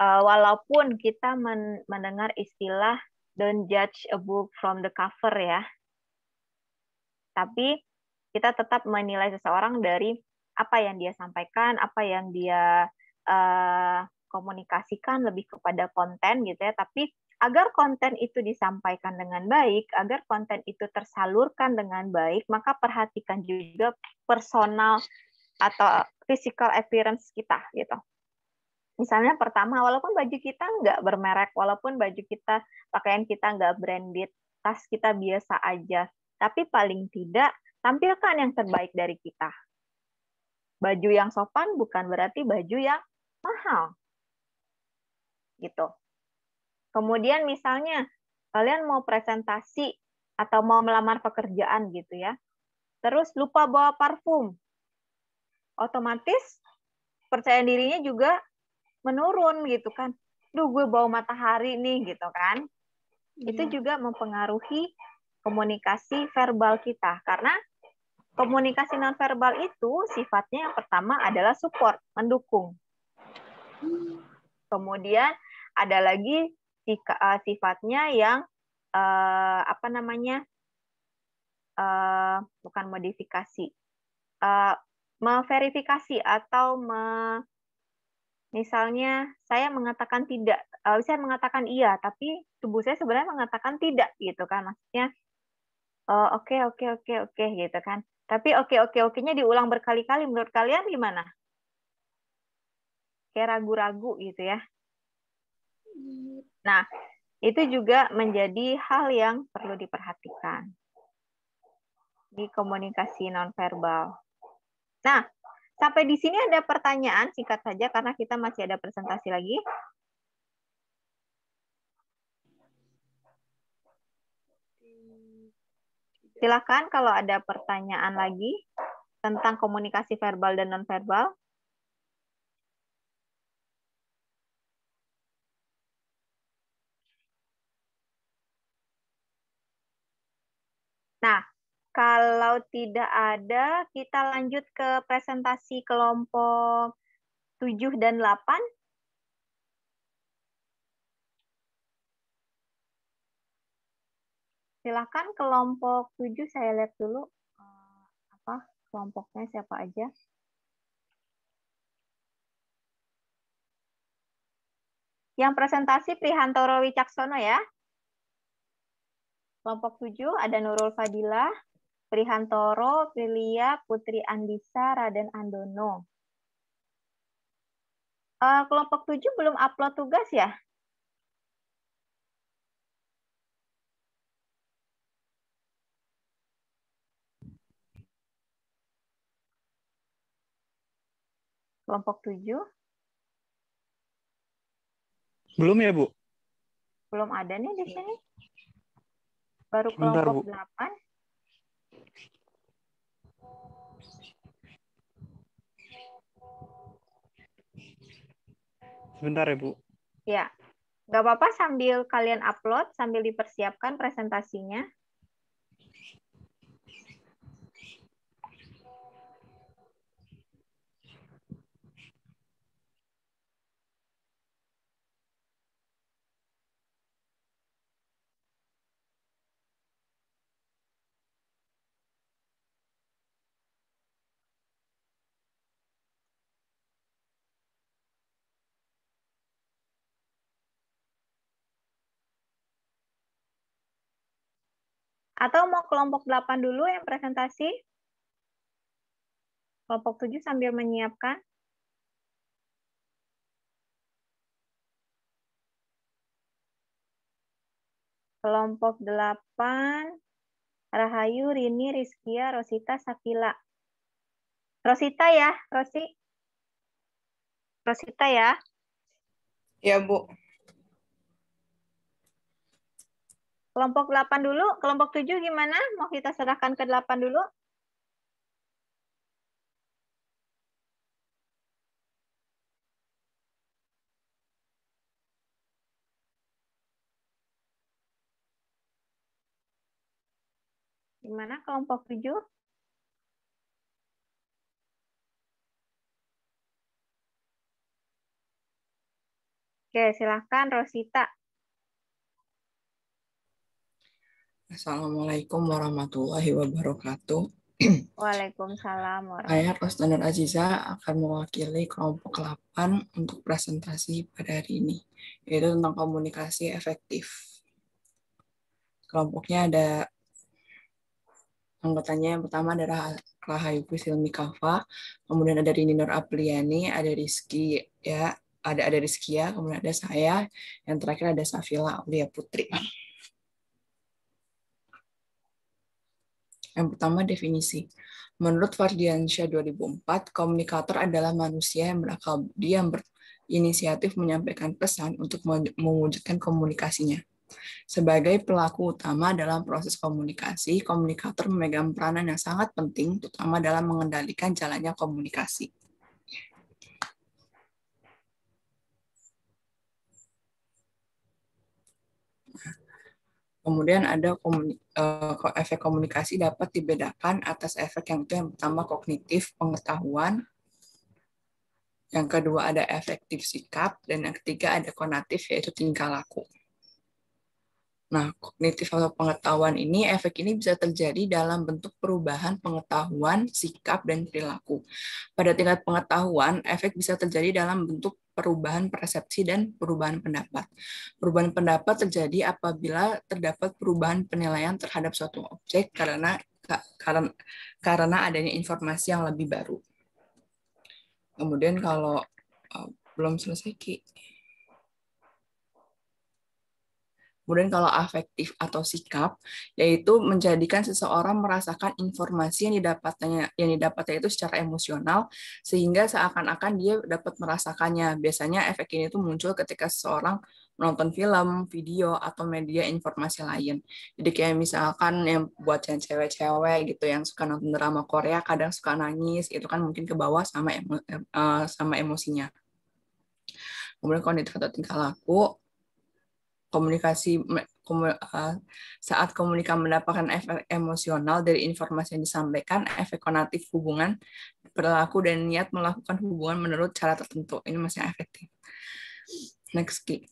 Uh, walaupun kita men mendengar istilah don't judge a book from the cover ya, tapi kita tetap menilai seseorang dari apa yang dia sampaikan, apa yang dia uh, komunikasikan lebih kepada konten gitu ya, tapi agar konten itu disampaikan dengan baik, agar konten itu tersalurkan dengan baik, maka perhatikan juga personal atau physical appearance kita gitu. Misalnya pertama, walaupun baju kita nggak bermerek, walaupun baju kita, pakaian kita nggak branded, tas kita biasa aja, tapi paling tidak tampilkan yang terbaik dari kita. Baju yang sopan bukan berarti baju yang mahal. Gitu Kemudian misalnya kalian mau presentasi atau mau melamar pekerjaan gitu ya. Terus lupa bawa parfum. Otomatis percaya dirinya juga menurun gitu kan. Duh gue bawa matahari nih gitu kan. Iya. Itu juga mempengaruhi komunikasi verbal kita karena komunikasi nonverbal itu sifatnya yang pertama adalah support, mendukung. Hmm. Kemudian ada lagi Eh, sifatnya yang uh, apa namanya uh, bukan modifikasi uh, memverifikasi atau me, misalnya saya mengatakan tidak uh, saya mengatakan iya tapi tubuh saya sebenarnya mengatakan tidak gitu kan maksudnya oh, oke oke oke oke gitu kan tapi oke okay, oke okay, oke-nya diulang berkali-kali menurut kalian gimana kayak ragu-ragu gitu ya Nah, itu juga menjadi hal yang perlu diperhatikan di komunikasi nonverbal. Nah, sampai di sini ada pertanyaan singkat saja karena kita masih ada presentasi lagi. Silakan kalau ada pertanyaan lagi tentang komunikasi verbal dan nonverbal. Nah, kalau tidak ada, kita lanjut ke presentasi kelompok 7 dan 8. Silakan kelompok 7 saya lihat dulu eh, apa kelompoknya siapa aja. Yang presentasi Prihantoro Wicaksono ya. Kelompok 7 ada Nurul Fadilah, Prihantoro, Prilia, Putri Andisa, Raden Andono. Eh, kelompok 7 belum upload tugas ya? Kelompok 7? Belum ya, Bu? Belum ada nih di sini baru kelompok delapan. 8. Sebentar ya, Bu. Ya. Nggak apa-apa sambil kalian upload, sambil dipersiapkan presentasinya. Atau mau kelompok 8 dulu yang presentasi? Kelompok 7 sambil menyiapkan. Kelompok 8, Rahayu, Rini, Rizkia, Rosita, Safila. Rosita ya, Rosi. Rosita ya. Ya, Bu. Kelompok 8 dulu, kelompok 7 gimana? Mau kita serahkan ke 8 dulu? Gimana kelompok 7? Oke, silahkan Rosita. Assalamualaikum warahmatullahi wabarakatuh. Waalaikumsalam warahmatullahi wabarakatuh. Saya Aziza akan mewakili kelompok 8 untuk presentasi pada hari ini, yaitu tentang komunikasi efektif. Kelompoknya ada anggotanya yang pertama adalah Rahayu Silmi Kafa, kemudian ada Rini Nur Apliani, ada Rizky ya, ada ada Rizkia, kemudian ada saya, yang terakhir ada Safila Aulia Putri. Yang pertama definisi. Menurut Fardiansyah 2004, komunikator adalah manusia yang berakal budi yang berinisiatif menyampaikan pesan untuk mewujudkan komunikasinya. Sebagai pelaku utama dalam proses komunikasi, komunikator memegang peranan yang sangat penting, terutama dalam mengendalikan jalannya komunikasi. Kemudian ada komuni, eh, efek komunikasi dapat dibedakan atas efek yang itu yang pertama kognitif pengetahuan, yang kedua ada efektif sikap, dan yang ketiga ada konatif yaitu tingkah laku. Nah, kognitif atau pengetahuan ini, efek ini bisa terjadi dalam bentuk perubahan pengetahuan, sikap, dan perilaku. Pada tingkat pengetahuan, efek bisa terjadi dalam bentuk perubahan persepsi dan perubahan pendapat. Perubahan pendapat terjadi apabila terdapat perubahan penilaian terhadap suatu objek karena karena karena adanya informasi yang lebih baru. Kemudian kalau oh, belum selesai Ki. Kemudian kalau afektif atau sikap, yaitu menjadikan seseorang merasakan informasi yang didapatnya yang didapatnya itu secara emosional sehingga seakan-akan dia dapat merasakannya. Biasanya efek ini tuh muncul ketika seseorang menonton film, video, atau media informasi lain. Jadi kayak misalkan yang buat yang cewek-cewek gitu yang suka nonton drama Korea kadang suka nangis, itu kan mungkin ke bawah sama emo, eh, eh, sama emosinya. Kemudian kalau atau tingkah laku komunikasi komu, uh, saat komunikan mendapatkan efek emosional dari informasi yang disampaikan, efek konatif hubungan, perilaku dan niat melakukan hubungan menurut cara tertentu. Ini masih efektif. Next key.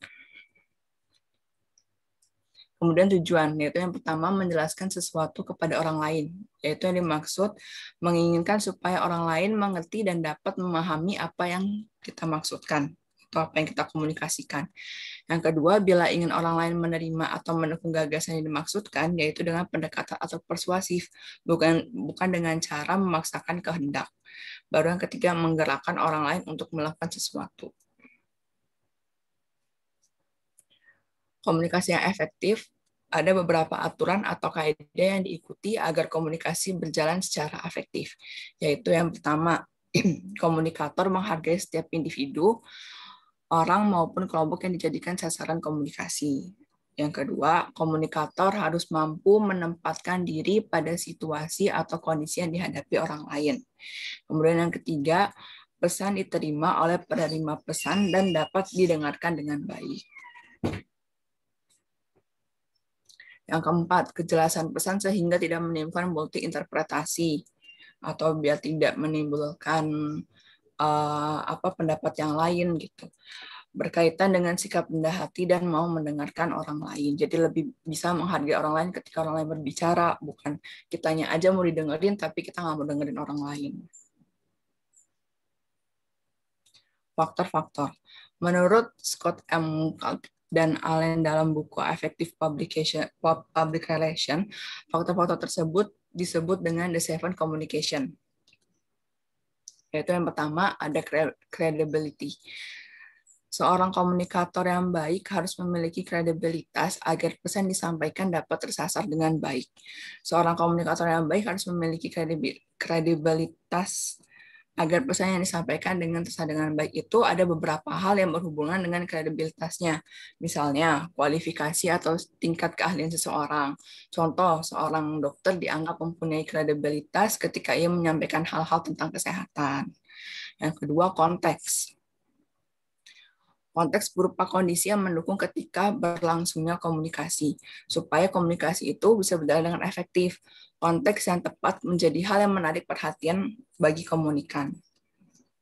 Kemudian tujuan, yaitu yang pertama menjelaskan sesuatu kepada orang lain, yaitu yang dimaksud menginginkan supaya orang lain mengerti dan dapat memahami apa yang kita maksudkan atau apa yang kita komunikasikan. Yang kedua, bila ingin orang lain menerima atau mendukung gagasan yang dimaksudkan, yaitu dengan pendekatan atau persuasif, bukan bukan dengan cara memaksakan kehendak. Baru yang ketiga, menggerakkan orang lain untuk melakukan sesuatu. Komunikasi yang efektif ada beberapa aturan atau kaidah yang diikuti agar komunikasi berjalan secara efektif, yaitu yang pertama, komunikator menghargai setiap individu, orang maupun kelompok yang dijadikan sasaran komunikasi. Yang kedua, komunikator harus mampu menempatkan diri pada situasi atau kondisi yang dihadapi orang lain. Kemudian yang ketiga, pesan diterima oleh penerima pesan dan dapat didengarkan dengan baik. Yang keempat, kejelasan pesan sehingga tidak menimbulkan multi interpretasi atau biar tidak menimbulkan uh, apa pendapat yang lain gitu berkaitan dengan sikap rendah hati dan mau mendengarkan orang lain. Jadi lebih bisa menghargai orang lain ketika orang lain berbicara, bukan kitanya aja mau didengerin tapi kita nggak mau dengerin orang lain. Faktor-faktor. Menurut Scott M. dan Allen dalam buku Effective Publication, Public Relation, faktor-faktor tersebut disebut dengan the seven communication yaitu yang pertama ada credibility. Seorang komunikator yang baik harus memiliki kredibilitas agar pesan disampaikan dapat tersasar dengan baik. Seorang komunikator yang baik harus memiliki kredibilitas agar pesan yang disampaikan dengan tersa dengan baik itu ada beberapa hal yang berhubungan dengan kredibilitasnya. Misalnya, kualifikasi atau tingkat keahlian seseorang. Contoh, seorang dokter dianggap mempunyai kredibilitas ketika ia menyampaikan hal-hal tentang kesehatan. Yang kedua, konteks. Konteks berupa kondisi yang mendukung ketika berlangsungnya komunikasi, supaya komunikasi itu bisa berjalan dengan efektif. Konteks yang tepat menjadi hal yang menarik perhatian bagi komunikan.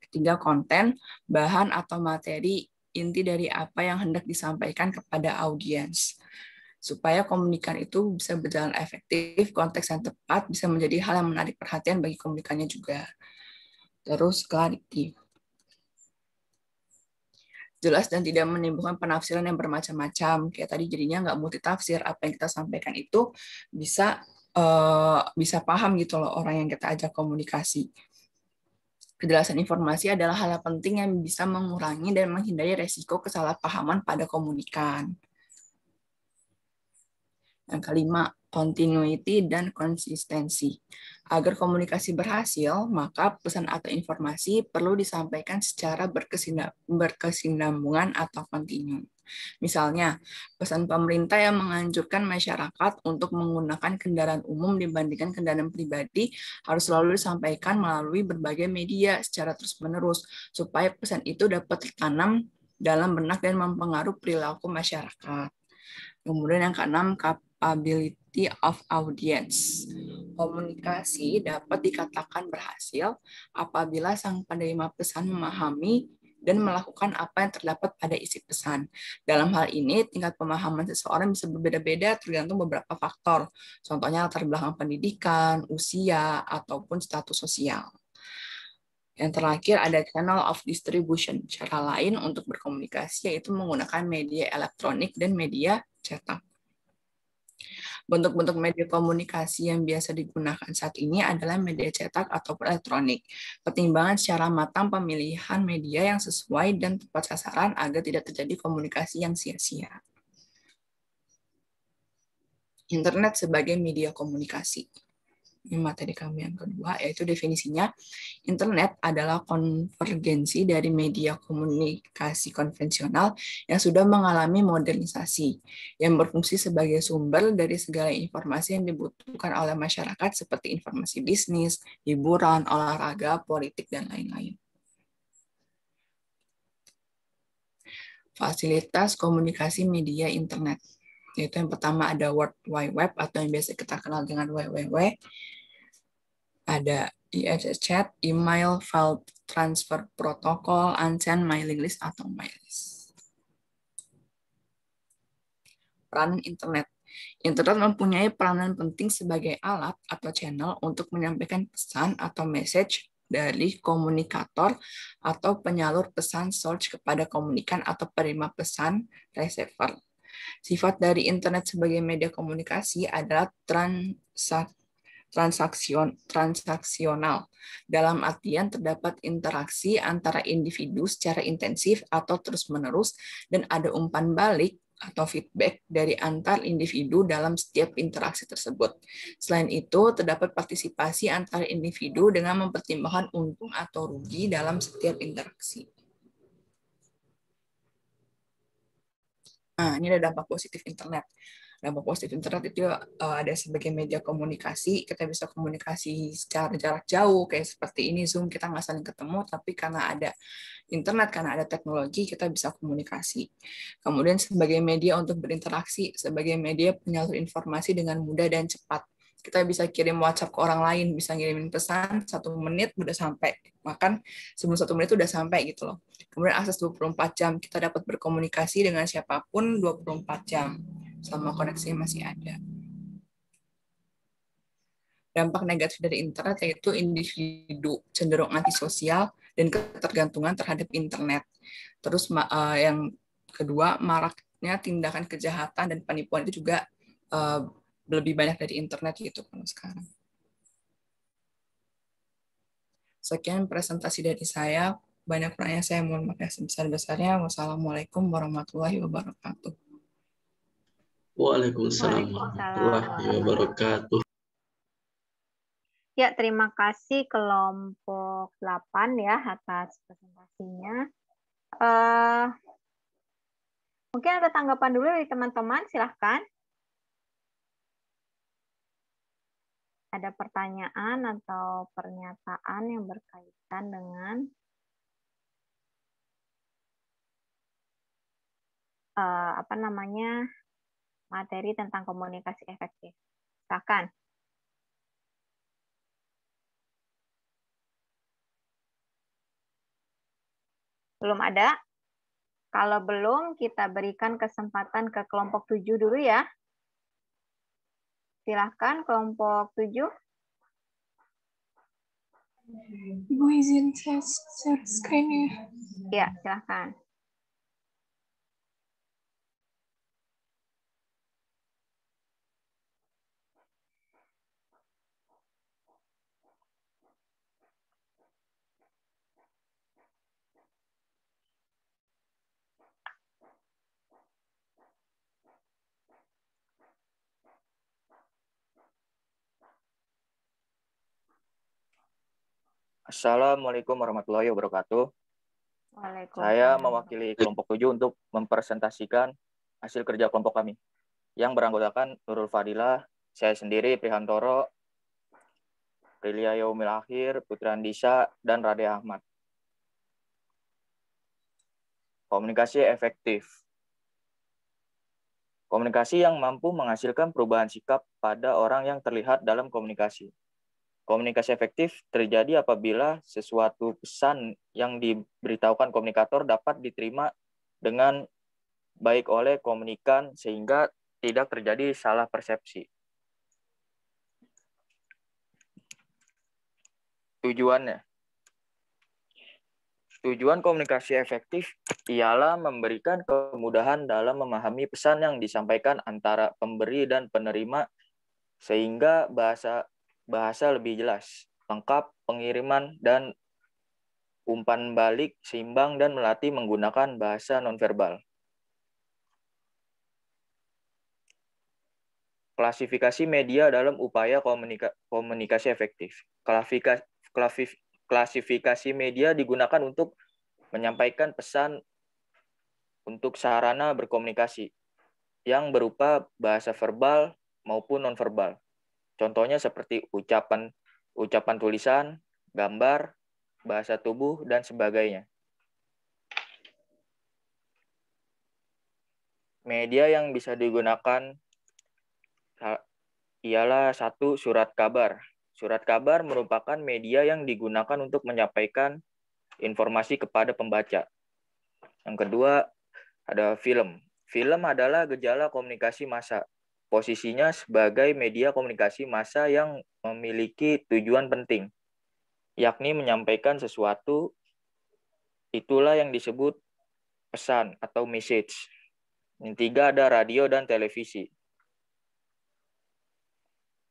Ketiga, konten, bahan atau materi inti dari apa yang hendak disampaikan kepada audiens. Supaya komunikan itu bisa berjalan efektif, konteks yang tepat bisa menjadi hal yang menarik perhatian bagi komunikannya juga. Terus, klarifikasi jelas dan tidak menimbulkan penafsiran yang bermacam-macam. Kayak tadi jadinya nggak tafsir apa yang kita sampaikan itu bisa uh, bisa paham gitu loh orang yang kita ajak komunikasi. Kejelasan informasi adalah hal penting yang bisa mengurangi dan menghindari resiko kesalahpahaman pada komunikan. Yang kelima, continuity, dan konsistensi. Agar komunikasi berhasil, maka pesan atau informasi perlu disampaikan secara berkesinambungan atau kontinu. Misalnya, pesan pemerintah yang menganjurkan masyarakat untuk menggunakan kendaraan umum dibandingkan kendaraan pribadi harus selalu disampaikan melalui berbagai media secara terus-menerus supaya pesan itu dapat tertanam dalam benak dan mempengaruhi perilaku masyarakat. Kemudian yang keenam, kapabilitas quality of audience. Komunikasi dapat dikatakan berhasil apabila sang penerima pesan memahami dan melakukan apa yang terdapat pada isi pesan. Dalam hal ini, tingkat pemahaman seseorang bisa berbeda-beda tergantung beberapa faktor, contohnya latar belakang pendidikan, usia, ataupun status sosial. Yang terakhir ada channel of distribution, cara lain untuk berkomunikasi yaitu menggunakan media elektronik dan media cetak. Bentuk-bentuk media komunikasi yang biasa digunakan saat ini adalah media cetak atau elektronik. Pertimbangan secara matang pemilihan media yang sesuai dan tepat sasaran agar tidak terjadi komunikasi yang sia-sia. Internet sebagai media komunikasi materi kami yang kedua, yaitu definisinya internet adalah konvergensi dari media komunikasi konvensional yang sudah mengalami modernisasi, yang berfungsi sebagai sumber dari segala informasi yang dibutuhkan oleh masyarakat seperti informasi bisnis, hiburan, olahraga, politik, dan lain-lain. Fasilitas komunikasi media internet yaitu yang pertama ada World Wide Web atau yang biasa kita kenal dengan WWW, ada IFS Chat, email, file transfer Protocol, unsend mailing list atau mail list. Peranan internet. Internet mempunyai peranan penting sebagai alat atau channel untuk menyampaikan pesan atau message dari komunikator atau penyalur pesan search kepada komunikan atau penerima pesan receiver. Sifat dari internet sebagai media komunikasi adalah transaksi transaksion transaksional. Dalam artian terdapat interaksi antara individu secara intensif atau terus-menerus dan ada umpan balik atau feedback dari antar individu dalam setiap interaksi tersebut. Selain itu, terdapat partisipasi antar individu dengan mempertimbangkan untung atau rugi dalam setiap interaksi. Nah, ini ada dampak positif internet. Dampak positif internet itu uh, ada sebagai media komunikasi, kita bisa komunikasi secara jarak jauh, kayak seperti ini Zoom, kita nggak saling ketemu, tapi karena ada internet, karena ada teknologi, kita bisa komunikasi. Kemudian sebagai media untuk berinteraksi, sebagai media penyalur informasi dengan mudah dan cepat kita bisa kirim WhatsApp ke orang lain, bisa ngirimin pesan satu menit udah sampai, makan sebelum satu menit udah sampai gitu loh. Kemudian akses 24 jam, kita dapat berkomunikasi dengan siapapun 24 jam selama koneksi masih ada. Dampak negatif dari internet yaitu individu cenderung antisosial dan ketergantungan terhadap internet. Terus eh, yang kedua, maraknya tindakan kejahatan dan penipuan itu juga eh, lebih banyak dari internet gitu kalau sekarang. Sekian presentasi dari saya. Banyak pertanyaan saya mohon maaf sebesar-besarnya. Wassalamualaikum warahmatullahi wabarakatuh. Waalaikumsalam warahmatullahi wabarakatuh. Ya, terima kasih kelompok 8 ya atas presentasinya. Uh, mungkin ada tanggapan dulu dari teman-teman, silahkan. ada pertanyaan atau pernyataan yang berkaitan dengan uh, apa namanya materi tentang komunikasi efektif. Silakan. Belum ada? Kalau belum, kita berikan kesempatan ke kelompok tujuh dulu ya. Silahkan kelompok 7. Ibu izin share screen ya Ya, silahkan. Assalamualaikum warahmatullahi wabarakatuh. Saya mewakili kelompok tujuh untuk mempresentasikan hasil kerja kelompok kami yang beranggotakan Nurul Fadila, saya sendiri Prihantoro, Rilia Yaumil Akhir, Putri Andisa, dan Rade Ahmad. Komunikasi efektif. Komunikasi yang mampu menghasilkan perubahan sikap pada orang yang terlihat dalam komunikasi. Komunikasi efektif terjadi apabila sesuatu pesan yang diberitahukan komunikator dapat diterima dengan baik oleh komunikan sehingga tidak terjadi salah persepsi. Tujuannya. Tujuan komunikasi efektif ialah memberikan kemudahan dalam memahami pesan yang disampaikan antara pemberi dan penerima sehingga bahasa bahasa lebih jelas, lengkap, pengiriman, dan umpan balik, seimbang, dan melatih menggunakan bahasa nonverbal. Klasifikasi media dalam upaya komunika komunikasi efektif. Klasifikasi, klasifikasi media digunakan untuk menyampaikan pesan untuk sarana berkomunikasi yang berupa bahasa verbal maupun nonverbal. Contohnya seperti ucapan ucapan tulisan, gambar, bahasa tubuh dan sebagainya. Media yang bisa digunakan ialah satu surat kabar. Surat kabar merupakan media yang digunakan untuk menyampaikan informasi kepada pembaca. Yang kedua ada film. Film adalah gejala komunikasi massa posisinya sebagai media komunikasi massa yang memiliki tujuan penting, yakni menyampaikan sesuatu. Itulah yang disebut pesan atau message. Yang tiga ada radio dan televisi.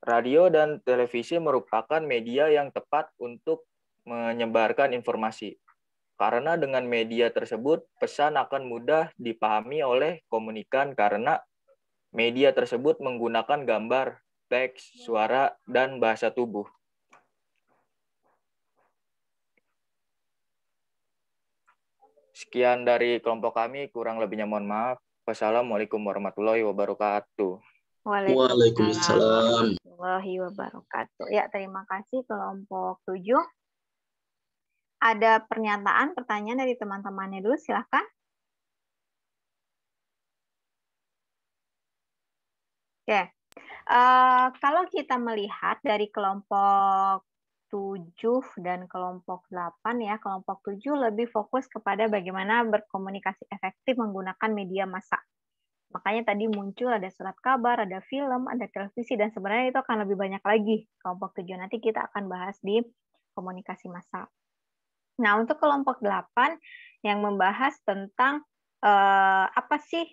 Radio dan televisi merupakan media yang tepat untuk menyebarkan informasi. Karena dengan media tersebut, pesan akan mudah dipahami oleh komunikan karena Media tersebut menggunakan gambar, teks, ya. suara, dan bahasa tubuh. Sekian dari kelompok kami, kurang lebihnya mohon maaf. Wassalamualaikum warahmatullahi wabarakatuh. Waalaikumsalam warahmatullahi wabarakatuh. Ya, terima kasih kelompok 7. Ada pernyataan, pertanyaan dari teman-temannya dulu, silahkan. Oke. Uh, kalau kita melihat dari kelompok 7 dan kelompok 8 ya, kelompok 7 lebih fokus kepada bagaimana berkomunikasi efektif menggunakan media massa. Makanya tadi muncul ada surat kabar, ada film, ada televisi, dan sebenarnya itu akan lebih banyak lagi kelompok 7. Nanti kita akan bahas di komunikasi massa. Nah, untuk kelompok 8 yang membahas tentang uh, apa sih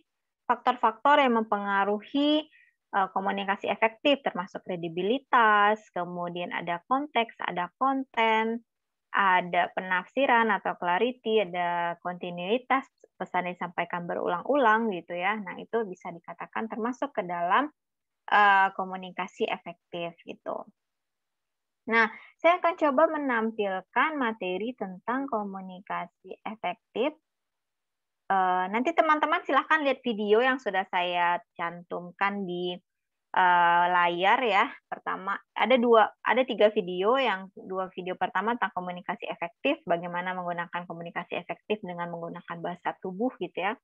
faktor-faktor yang mempengaruhi Eh, komunikasi efektif termasuk kredibilitas, kemudian ada konteks, ada konten, ada penafsiran atau clarity, ada kontinuitas pesan yang disampaikan berulang-ulang gitu ya. Nah, itu bisa dikatakan termasuk ke dalam uh, komunikasi efektif gitu. Nah, saya akan coba menampilkan materi tentang komunikasi efektif Eh, nanti teman-teman silahkan lihat video yang sudah saya cantumkan di uh, layar ya. Pertama ada dua ada tiga video yang dua video pertama tentang komunikasi efektif, bagaimana menggunakan komunikasi efektif dengan menggunakan bahasa tubuh gitu ya.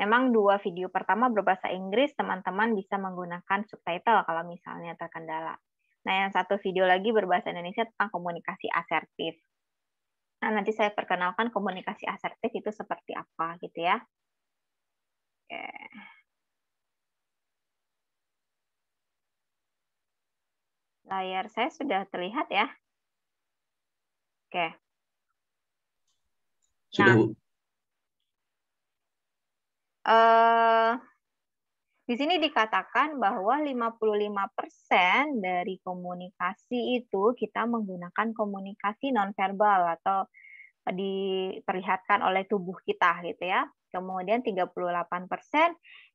Memang dua video pertama berbahasa Inggris, teman-teman bisa menggunakan subtitle kalau misalnya terkendala. Nah, yang satu video lagi berbahasa Indonesia tentang komunikasi asertif. Nah, nanti saya perkenalkan komunikasi asertif itu seperti apa gitu ya. Oke. Layar saya sudah terlihat ya. Oke. nah, sudah. Eh di sini dikatakan bahwa 55% dari komunikasi itu kita menggunakan komunikasi nonverbal atau e, diperlihatkan oleh tubuh kita gitu ya. Kemudian 38%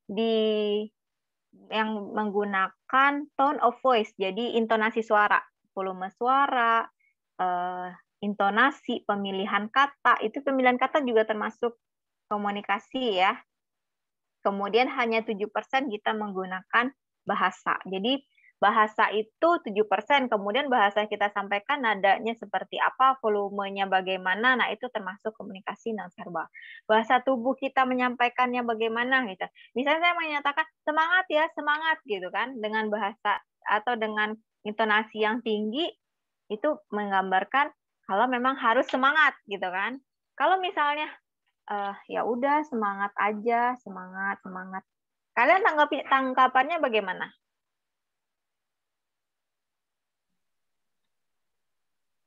di yang menggunakan tone of voice, jadi intonasi suara, volume suara, eh, intonasi, pemilihan kata, itu pemilihan kata juga termasuk komunikasi ya. Kemudian hanya 7% kita menggunakan bahasa. Jadi bahasa itu 7%, kemudian bahasa kita sampaikan nadanya seperti apa, volumenya bagaimana, nah itu termasuk komunikasi non-verbal. Bahasa tubuh kita menyampaikannya bagaimana gitu. Misalnya saya menyatakan semangat ya, semangat gitu kan dengan bahasa atau dengan intonasi yang tinggi itu menggambarkan kalau memang harus semangat gitu kan. Kalau misalnya uh, ya udah semangat aja, semangat, semangat. Kalian tanggapi tangkapannya bagaimana?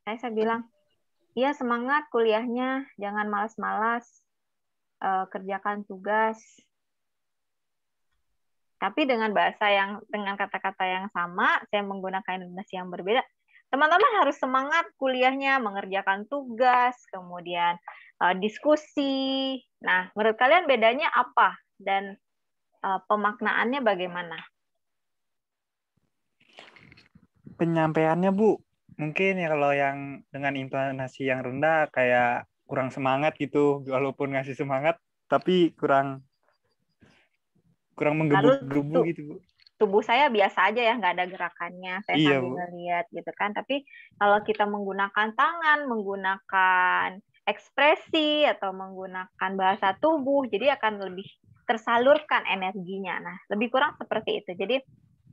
Saya saya bilang, iya semangat kuliahnya, jangan malas-malas, uh, eh, kerjakan tugas. Tapi dengan bahasa yang dengan kata-kata yang sama, saya menggunakan intonasi yang berbeda. Teman-teman harus semangat kuliahnya, mengerjakan tugas, kemudian uh, diskusi. Nah, menurut kalian bedanya apa dan uh, pemaknaannya bagaimana? Penyampaiannya, Bu. Mungkin ya kalau yang dengan intonasi yang rendah kayak kurang semangat gitu, walaupun ngasih semangat tapi kurang kurang menggebu-gebu gitu, Bu tubuh saya biasa aja ya nggak ada gerakannya saya iya, sambil lihat gitu kan tapi kalau kita menggunakan tangan menggunakan ekspresi atau menggunakan bahasa tubuh, jadi akan lebih tersalurkan energinya. Nah, lebih kurang seperti itu. Jadi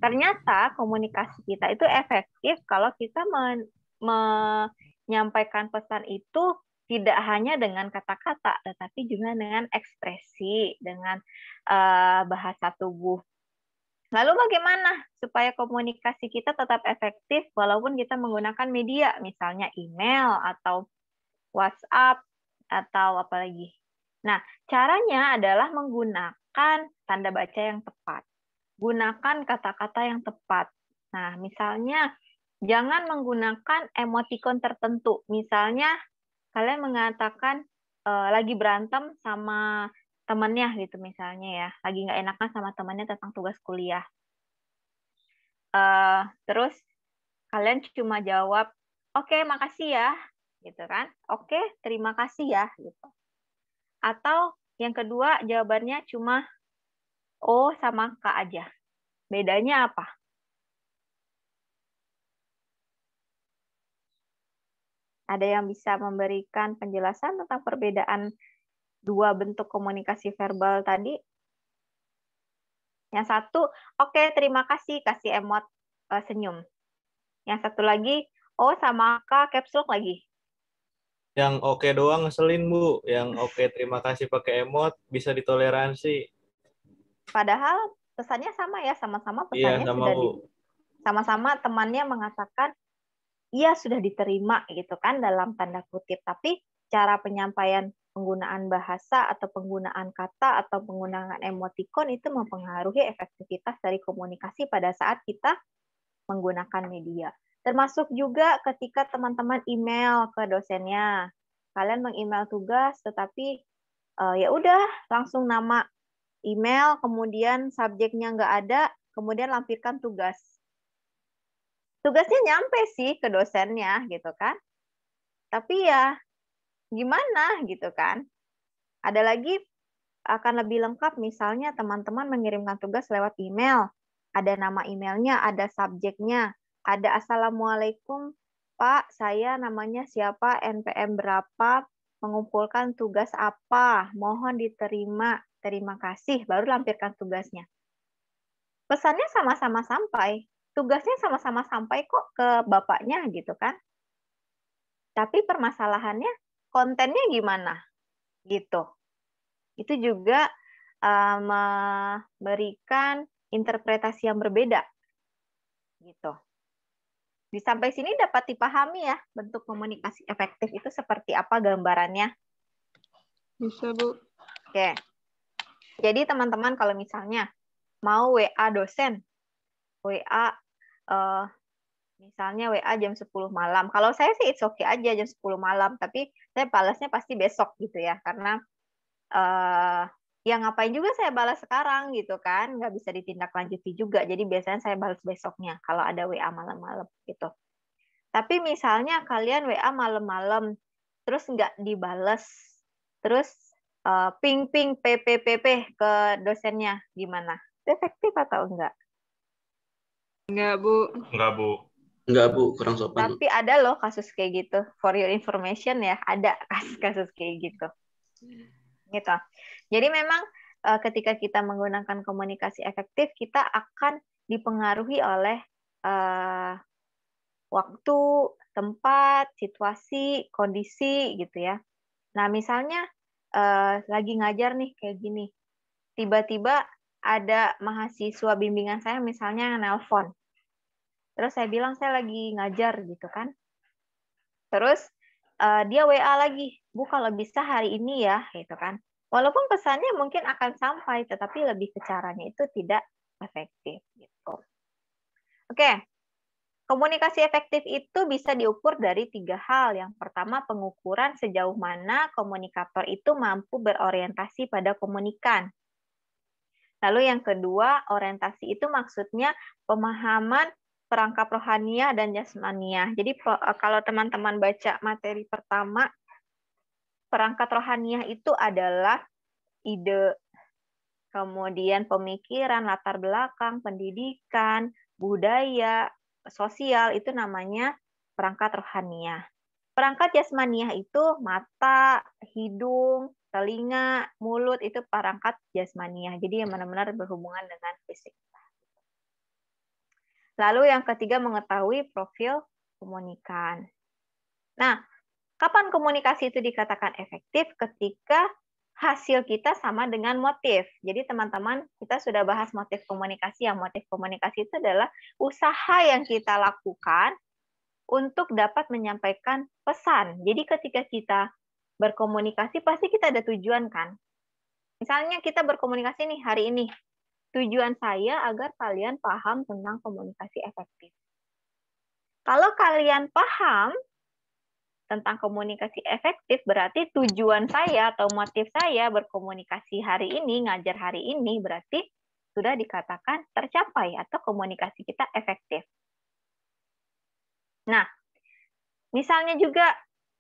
ternyata komunikasi kita itu efektif kalau kita men menyampaikan pesan itu tidak hanya dengan kata-kata, tetapi juga dengan ekspresi, dengan uh, bahasa tubuh. Lalu bagaimana supaya komunikasi kita tetap efektif walaupun kita menggunakan media, misalnya email atau WhatsApp, atau apa lagi. Nah, caranya adalah menggunakan tanda baca yang tepat. Gunakan kata-kata yang tepat. Nah, misalnya jangan menggunakan emotikon tertentu. Misalnya kalian mengatakan e, lagi berantem sama temannya gitu misalnya ya, lagi nggak enakan sama temannya tentang tugas kuliah. E, terus kalian cuma jawab, oke okay, makasih ya, gitu kan? Oke, terima kasih ya gitu. Atau yang kedua jawabannya cuma O oh, sama K aja. Bedanya apa? Ada yang bisa memberikan penjelasan tentang perbedaan dua bentuk komunikasi verbal tadi? Yang satu, oke okay, terima kasih, kasih emot uh, senyum. Yang satu lagi, oh sama K caps lagi yang oke okay doang ngeselin bu yang oke okay, terima kasih pakai emot bisa ditoleransi padahal pesannya sama ya sama-sama iya, pesannya iya, sama, sudah bu. sama-sama temannya mengatakan iya sudah diterima gitu kan dalam tanda kutip tapi cara penyampaian penggunaan bahasa atau penggunaan kata atau penggunaan emotikon itu mempengaruhi efektivitas dari komunikasi pada saat kita menggunakan media. Termasuk juga ketika teman-teman email ke dosennya. Kalian mengemail tugas tetapi uh, ya udah langsung nama email, kemudian subjeknya nggak ada, kemudian lampirkan tugas. Tugasnya nyampe sih ke dosennya gitu kan. Tapi ya gimana gitu kan. Ada lagi akan lebih lengkap misalnya teman-teman mengirimkan tugas lewat email. Ada nama emailnya, ada subjeknya, ada assalamualaikum Pak, saya namanya siapa, NPM berapa, mengumpulkan tugas apa, mohon diterima, terima kasih, baru lampirkan tugasnya. Pesannya sama-sama sampai, tugasnya sama-sama sampai kok ke bapaknya gitu kan. Tapi permasalahannya kontennya gimana gitu. Itu juga uh, memberikan interpretasi yang berbeda gitu. Di sampai sini dapat dipahami ya bentuk komunikasi efektif itu seperti apa gambarannya? Bisa, Bu. Oke. Jadi teman-teman kalau misalnya mau WA dosen, WA uh, eh, misalnya WA jam 10 malam. Kalau saya sih it's okay aja jam 10 malam, tapi saya balasnya pasti besok gitu ya karena uh, ya ngapain juga saya balas sekarang gitu kan nggak bisa ditindaklanjuti juga jadi biasanya saya balas besoknya kalau ada WA malam-malam gitu tapi misalnya kalian WA malam-malam terus nggak dibales terus uh, ping ping PPPP ke dosennya gimana efektif atau enggak enggak bu enggak bu enggak bu kurang sopan tapi ada loh kasus kayak gitu for your information ya ada kasus-kasus kayak gitu gitu. Jadi memang eh, ketika kita menggunakan komunikasi efektif, kita akan dipengaruhi oleh uh, waktu, tempat, situasi, kondisi gitu ya. Nah, misalnya uh, lagi ngajar nih kayak gini. Tiba-tiba ada mahasiswa bimbingan saya misalnya yang nelpon. Terus saya bilang saya lagi ngajar gitu kan. Terus uh, dia WA lagi, Bu kalau bisa hari ini ya, gitu kan. Walaupun pesannya mungkin akan sampai, tetapi lebih ke caranya itu tidak efektif. Gitu. Oke, komunikasi efektif itu bisa diukur dari tiga hal. Yang pertama, pengukuran sejauh mana komunikator itu mampu berorientasi pada komunikan. Lalu yang kedua, orientasi itu maksudnya pemahaman perangkap rohania dan jasmania. Jadi eh, kalau teman-teman baca materi pertama, perangkat rohania itu adalah ide, kemudian pemikiran, latar belakang, pendidikan, budaya, sosial itu namanya perangkat rohania. Perangkat jasmania itu mata, hidung, telinga, mulut itu perangkat jasmania. Jadi yang benar-benar berhubungan dengan fisik. Lalu yang ketiga mengetahui profil komunikan. Nah, kapan komunikasi itu dikatakan efektif? Ketika hasil kita sama dengan motif. Jadi teman-teman, kita sudah bahas motif komunikasi. Yang motif komunikasi itu adalah usaha yang kita lakukan untuk dapat menyampaikan pesan. Jadi ketika kita berkomunikasi, pasti kita ada tujuan kan? Misalnya kita berkomunikasi nih hari ini, Tujuan saya agar kalian paham tentang komunikasi efektif. Kalau kalian paham tentang komunikasi efektif, berarti tujuan saya atau motif saya berkomunikasi hari ini, ngajar hari ini, berarti sudah dikatakan tercapai atau komunikasi kita efektif. Nah, misalnya juga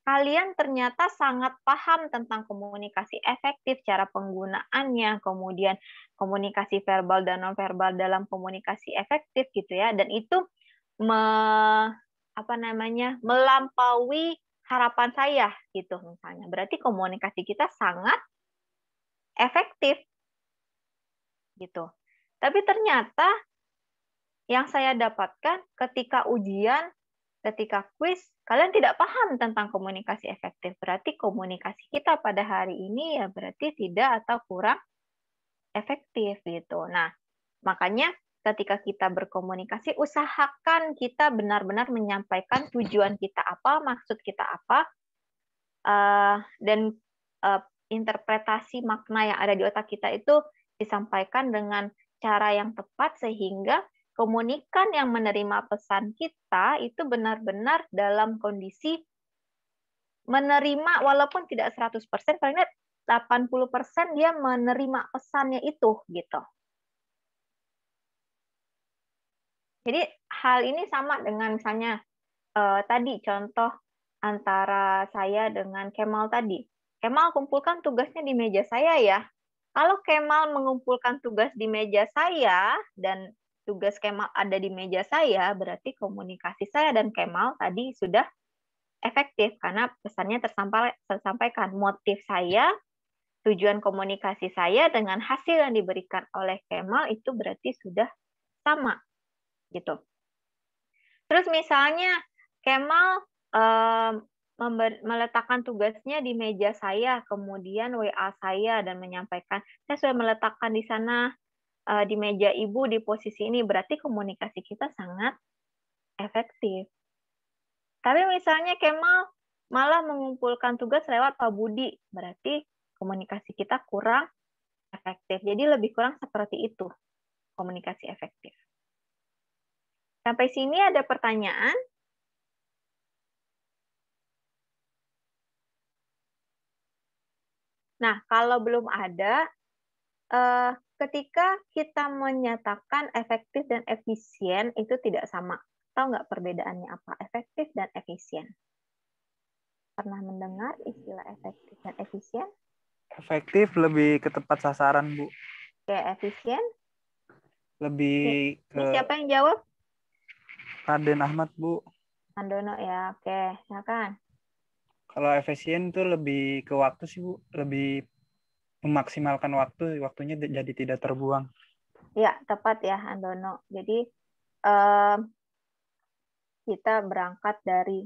kalian ternyata sangat paham tentang komunikasi efektif, cara penggunaannya, kemudian komunikasi verbal dan nonverbal dalam komunikasi efektif gitu ya. Dan itu me, apa namanya? melampaui harapan saya gitu misalnya. Berarti komunikasi kita sangat efektif gitu. Tapi ternyata yang saya dapatkan ketika ujian, ketika quiz kalian tidak paham tentang komunikasi efektif. Berarti komunikasi kita pada hari ini ya berarti tidak atau kurang efektif gitu. Nah, makanya ketika kita berkomunikasi usahakan kita benar-benar menyampaikan tujuan kita apa, maksud kita apa, eh, dan eh, interpretasi makna yang ada di otak kita itu disampaikan dengan cara yang tepat sehingga komunikan yang menerima pesan kita itu benar-benar dalam kondisi menerima walaupun tidak 100%, paling tidak 80% dia menerima pesannya itu gitu. Jadi hal ini sama dengan misalnya eh, tadi contoh antara saya dengan Kemal tadi. Kemal kumpulkan tugasnya di meja saya ya. Kalau Kemal mengumpulkan tugas di meja saya dan tugas Kemal ada di meja saya, berarti komunikasi saya dan Kemal tadi sudah efektif karena pesannya tersampaikan. Motif saya, tujuan komunikasi saya dengan hasil yang diberikan oleh Kemal itu berarti sudah sama. Gitu. Terus misalnya Kemal um, meletakkan tugasnya di meja saya, kemudian WA saya dan menyampaikan, saya sudah meletakkan di sana uh, di meja ibu di posisi ini berarti komunikasi kita sangat efektif. Tapi misalnya Kemal malah mengumpulkan tugas lewat Pak Budi, berarti komunikasi kita kurang efektif. Jadi lebih kurang seperti itu komunikasi efektif. Sampai sini ada pertanyaan? Nah, kalau belum ada, eh, ketika kita menyatakan efektif dan efisien itu tidak sama. Tahu nggak perbedaannya apa? Efektif dan efisien. Pernah mendengar istilah efektif dan efisien? Efektif lebih ke tepat sasaran, Bu. Oke, efisien? Lebih Oke. ke... siapa yang jawab? Raden Ahmad, Bu. Andono ya, oke. Silakan. Kalau efisien itu lebih ke waktu sih, Bu. Lebih memaksimalkan waktu waktunya jadi tidak terbuang ya tepat ya Andono jadi eh, kita berangkat dari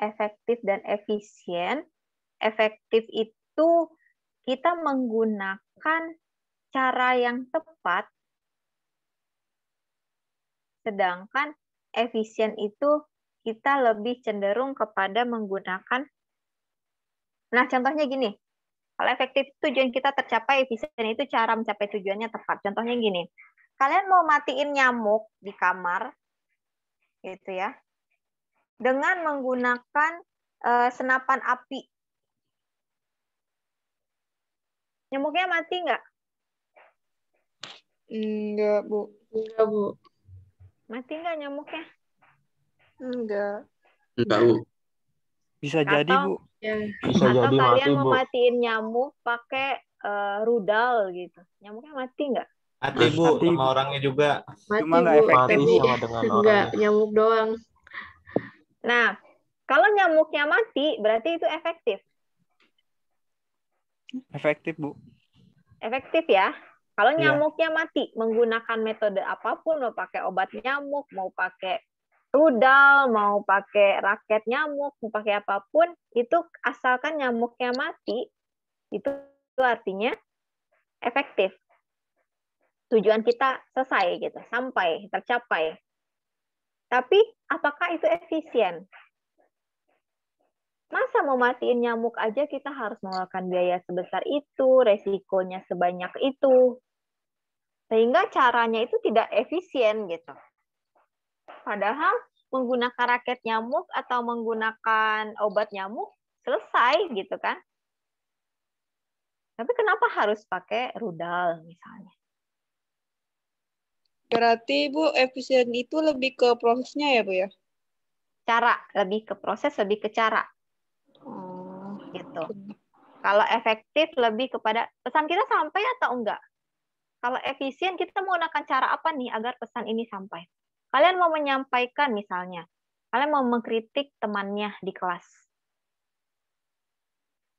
efektif dan efisien efektif itu kita menggunakan cara yang tepat sedangkan efisien itu kita lebih cenderung kepada menggunakan nah contohnya gini kalau efektif tujuan kita tercapai, efisien itu cara mencapai tujuannya tepat. Contohnya gini, kalian mau matiin nyamuk di kamar, gitu ya, dengan menggunakan uh, senapan api. Nyamuknya mati nggak? Enggak, Bu. Enggak, Bu. Mati nggak nyamuknya? Enggak. Enggak, Bu. Bisa Atau, jadi, Bu. Iya. Bisa Atau jadi kalian mati, mau Bu. matiin nyamuk pakai uh, rudal gitu. Nyamuknya mati nggak? Mati Bu, mati, sama bu. orangnya juga. Mati, Cuma nggak efektif mati sama Enggak, nyamuk doang. Nah, kalau nyamuknya mati, berarti itu efektif. Efektif, Bu. Efektif ya. Kalau iya. nyamuknya mati, menggunakan metode apapun, mau pakai obat nyamuk, mau pakai rudal, mau pakai raket nyamuk, mau pakai apapun, itu asalkan nyamuknya mati, itu, artinya efektif. Tujuan kita selesai gitu, sampai, tercapai. Tapi apakah itu efisien? Masa mau matiin nyamuk aja kita harus mengeluarkan biaya sebesar itu, resikonya sebanyak itu. Sehingga caranya itu tidak efisien gitu. Padahal menggunakan raket nyamuk atau menggunakan obat nyamuk selesai gitu kan. Tapi kenapa harus pakai rudal misalnya? Berarti Bu efisien itu lebih ke prosesnya ya Bu ya? Cara, lebih ke proses, lebih ke cara. Hmm. Gitu. Kalau efektif lebih kepada pesan kita sampai atau enggak? Kalau efisien kita menggunakan cara apa nih agar pesan ini sampai? Kalian mau menyampaikan misalnya, kalian mau mengkritik temannya di kelas.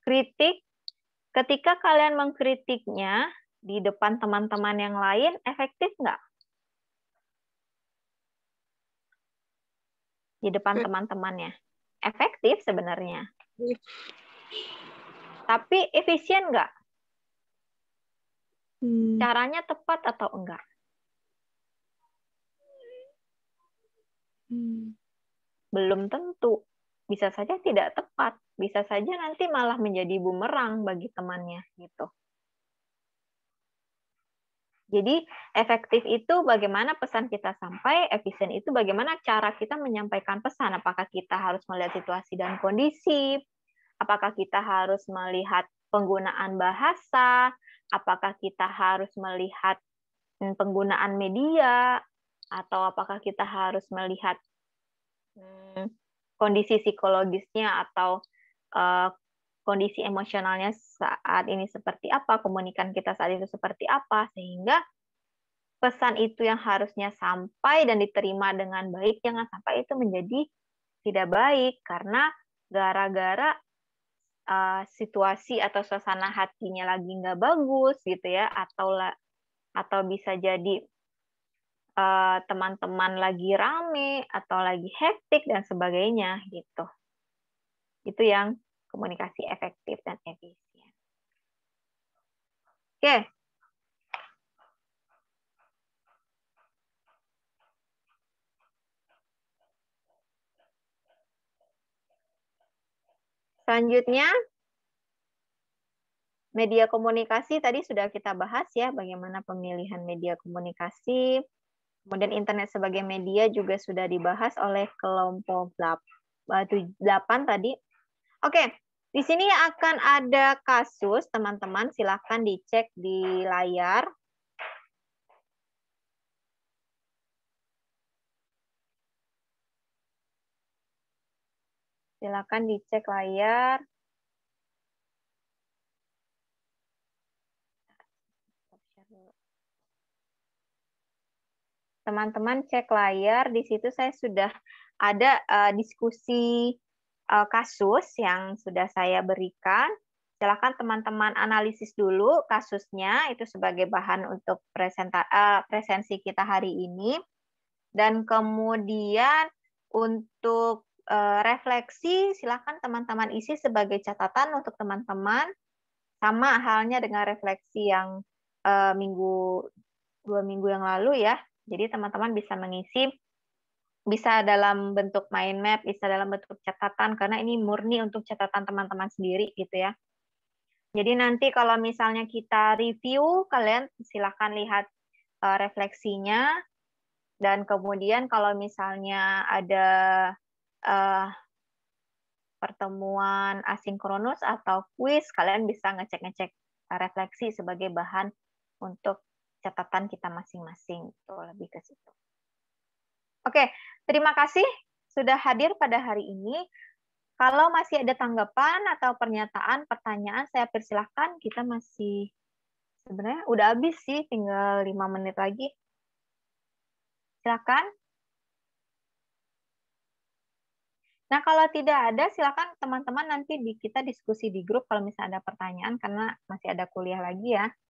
Kritik, ketika kalian mengkritiknya di depan teman-teman yang lain, efektif nggak? Di depan hmm. teman-temannya. Efektif sebenarnya. Hmm. Tapi efisien nggak? Hmm. Caranya tepat atau enggak? Hmm. Belum tentu. Bisa saja tidak tepat. Bisa saja nanti malah menjadi bumerang bagi temannya gitu. Jadi efektif itu bagaimana pesan kita sampai, efisien itu bagaimana cara kita menyampaikan pesan. Apakah kita harus melihat situasi dan kondisi, apakah kita harus melihat penggunaan bahasa, apakah kita harus melihat hmm, penggunaan media, atau apakah kita harus melihat hmm, kondisi psikologisnya atau uh, kondisi emosionalnya saat ini seperti apa, komunikan kita saat itu seperti apa, sehingga pesan itu yang harusnya sampai dan diterima dengan baik, jangan sampai itu menjadi tidak baik, karena gara-gara uh, situasi atau suasana hatinya lagi nggak bagus gitu ya, atau atau bisa jadi Eh, teman-teman lagi rame atau lagi hektik dan sebagainya gitu. Itu yang komunikasi efektif dan efisien. Oke. Selanjutnya media komunikasi tadi sudah kita bahas ya bagaimana pemilihan media komunikasi, Kemudian internet sebagai media juga sudah dibahas oleh kelompok 8 eh, tadi. Oke, di sini akan ada kasus, teman-teman silahkan dicek di layar. Silahkan dicek layar. teman-teman cek layar di situ saya sudah ada uh, diskusi uh, kasus yang sudah saya berikan. Silakan teman-teman analisis dulu kasusnya itu sebagai bahan untuk presenta uh, presensi kita hari ini. Dan kemudian untuk refleksi silakan teman-teman isi sebagai catatan untuk teman-teman. Sama halnya dengan refleksi yang minggu dua minggu yang lalu ya jadi teman-teman bisa mengisi bisa dalam bentuk mind map, bisa dalam bentuk catatan karena ini murni untuk catatan teman-teman sendiri gitu ya. Jadi nanti kalau misalnya kita review, kalian silahkan lihat eh, refleksinya dan kemudian kalau misalnya ada uh, pertemuan asinkronus atau quiz, kalian bisa ngecek-ngecek eh, refleksi sebagai bahan untuk catatan kita masing-masing itu lebih ke situ. Oke, terima kasih sudah hadir pada hari ini. Kalau masih ada tanggapan atau pernyataan, pertanyaan, saya persilahkan. Kita masih sebenarnya udah habis sih, tinggal lima menit lagi. Silakan. Nah, kalau tidak ada, silakan teman-teman nanti di, kita diskusi di grup kalau misalnya ada pertanyaan, karena masih ada kuliah lagi ya.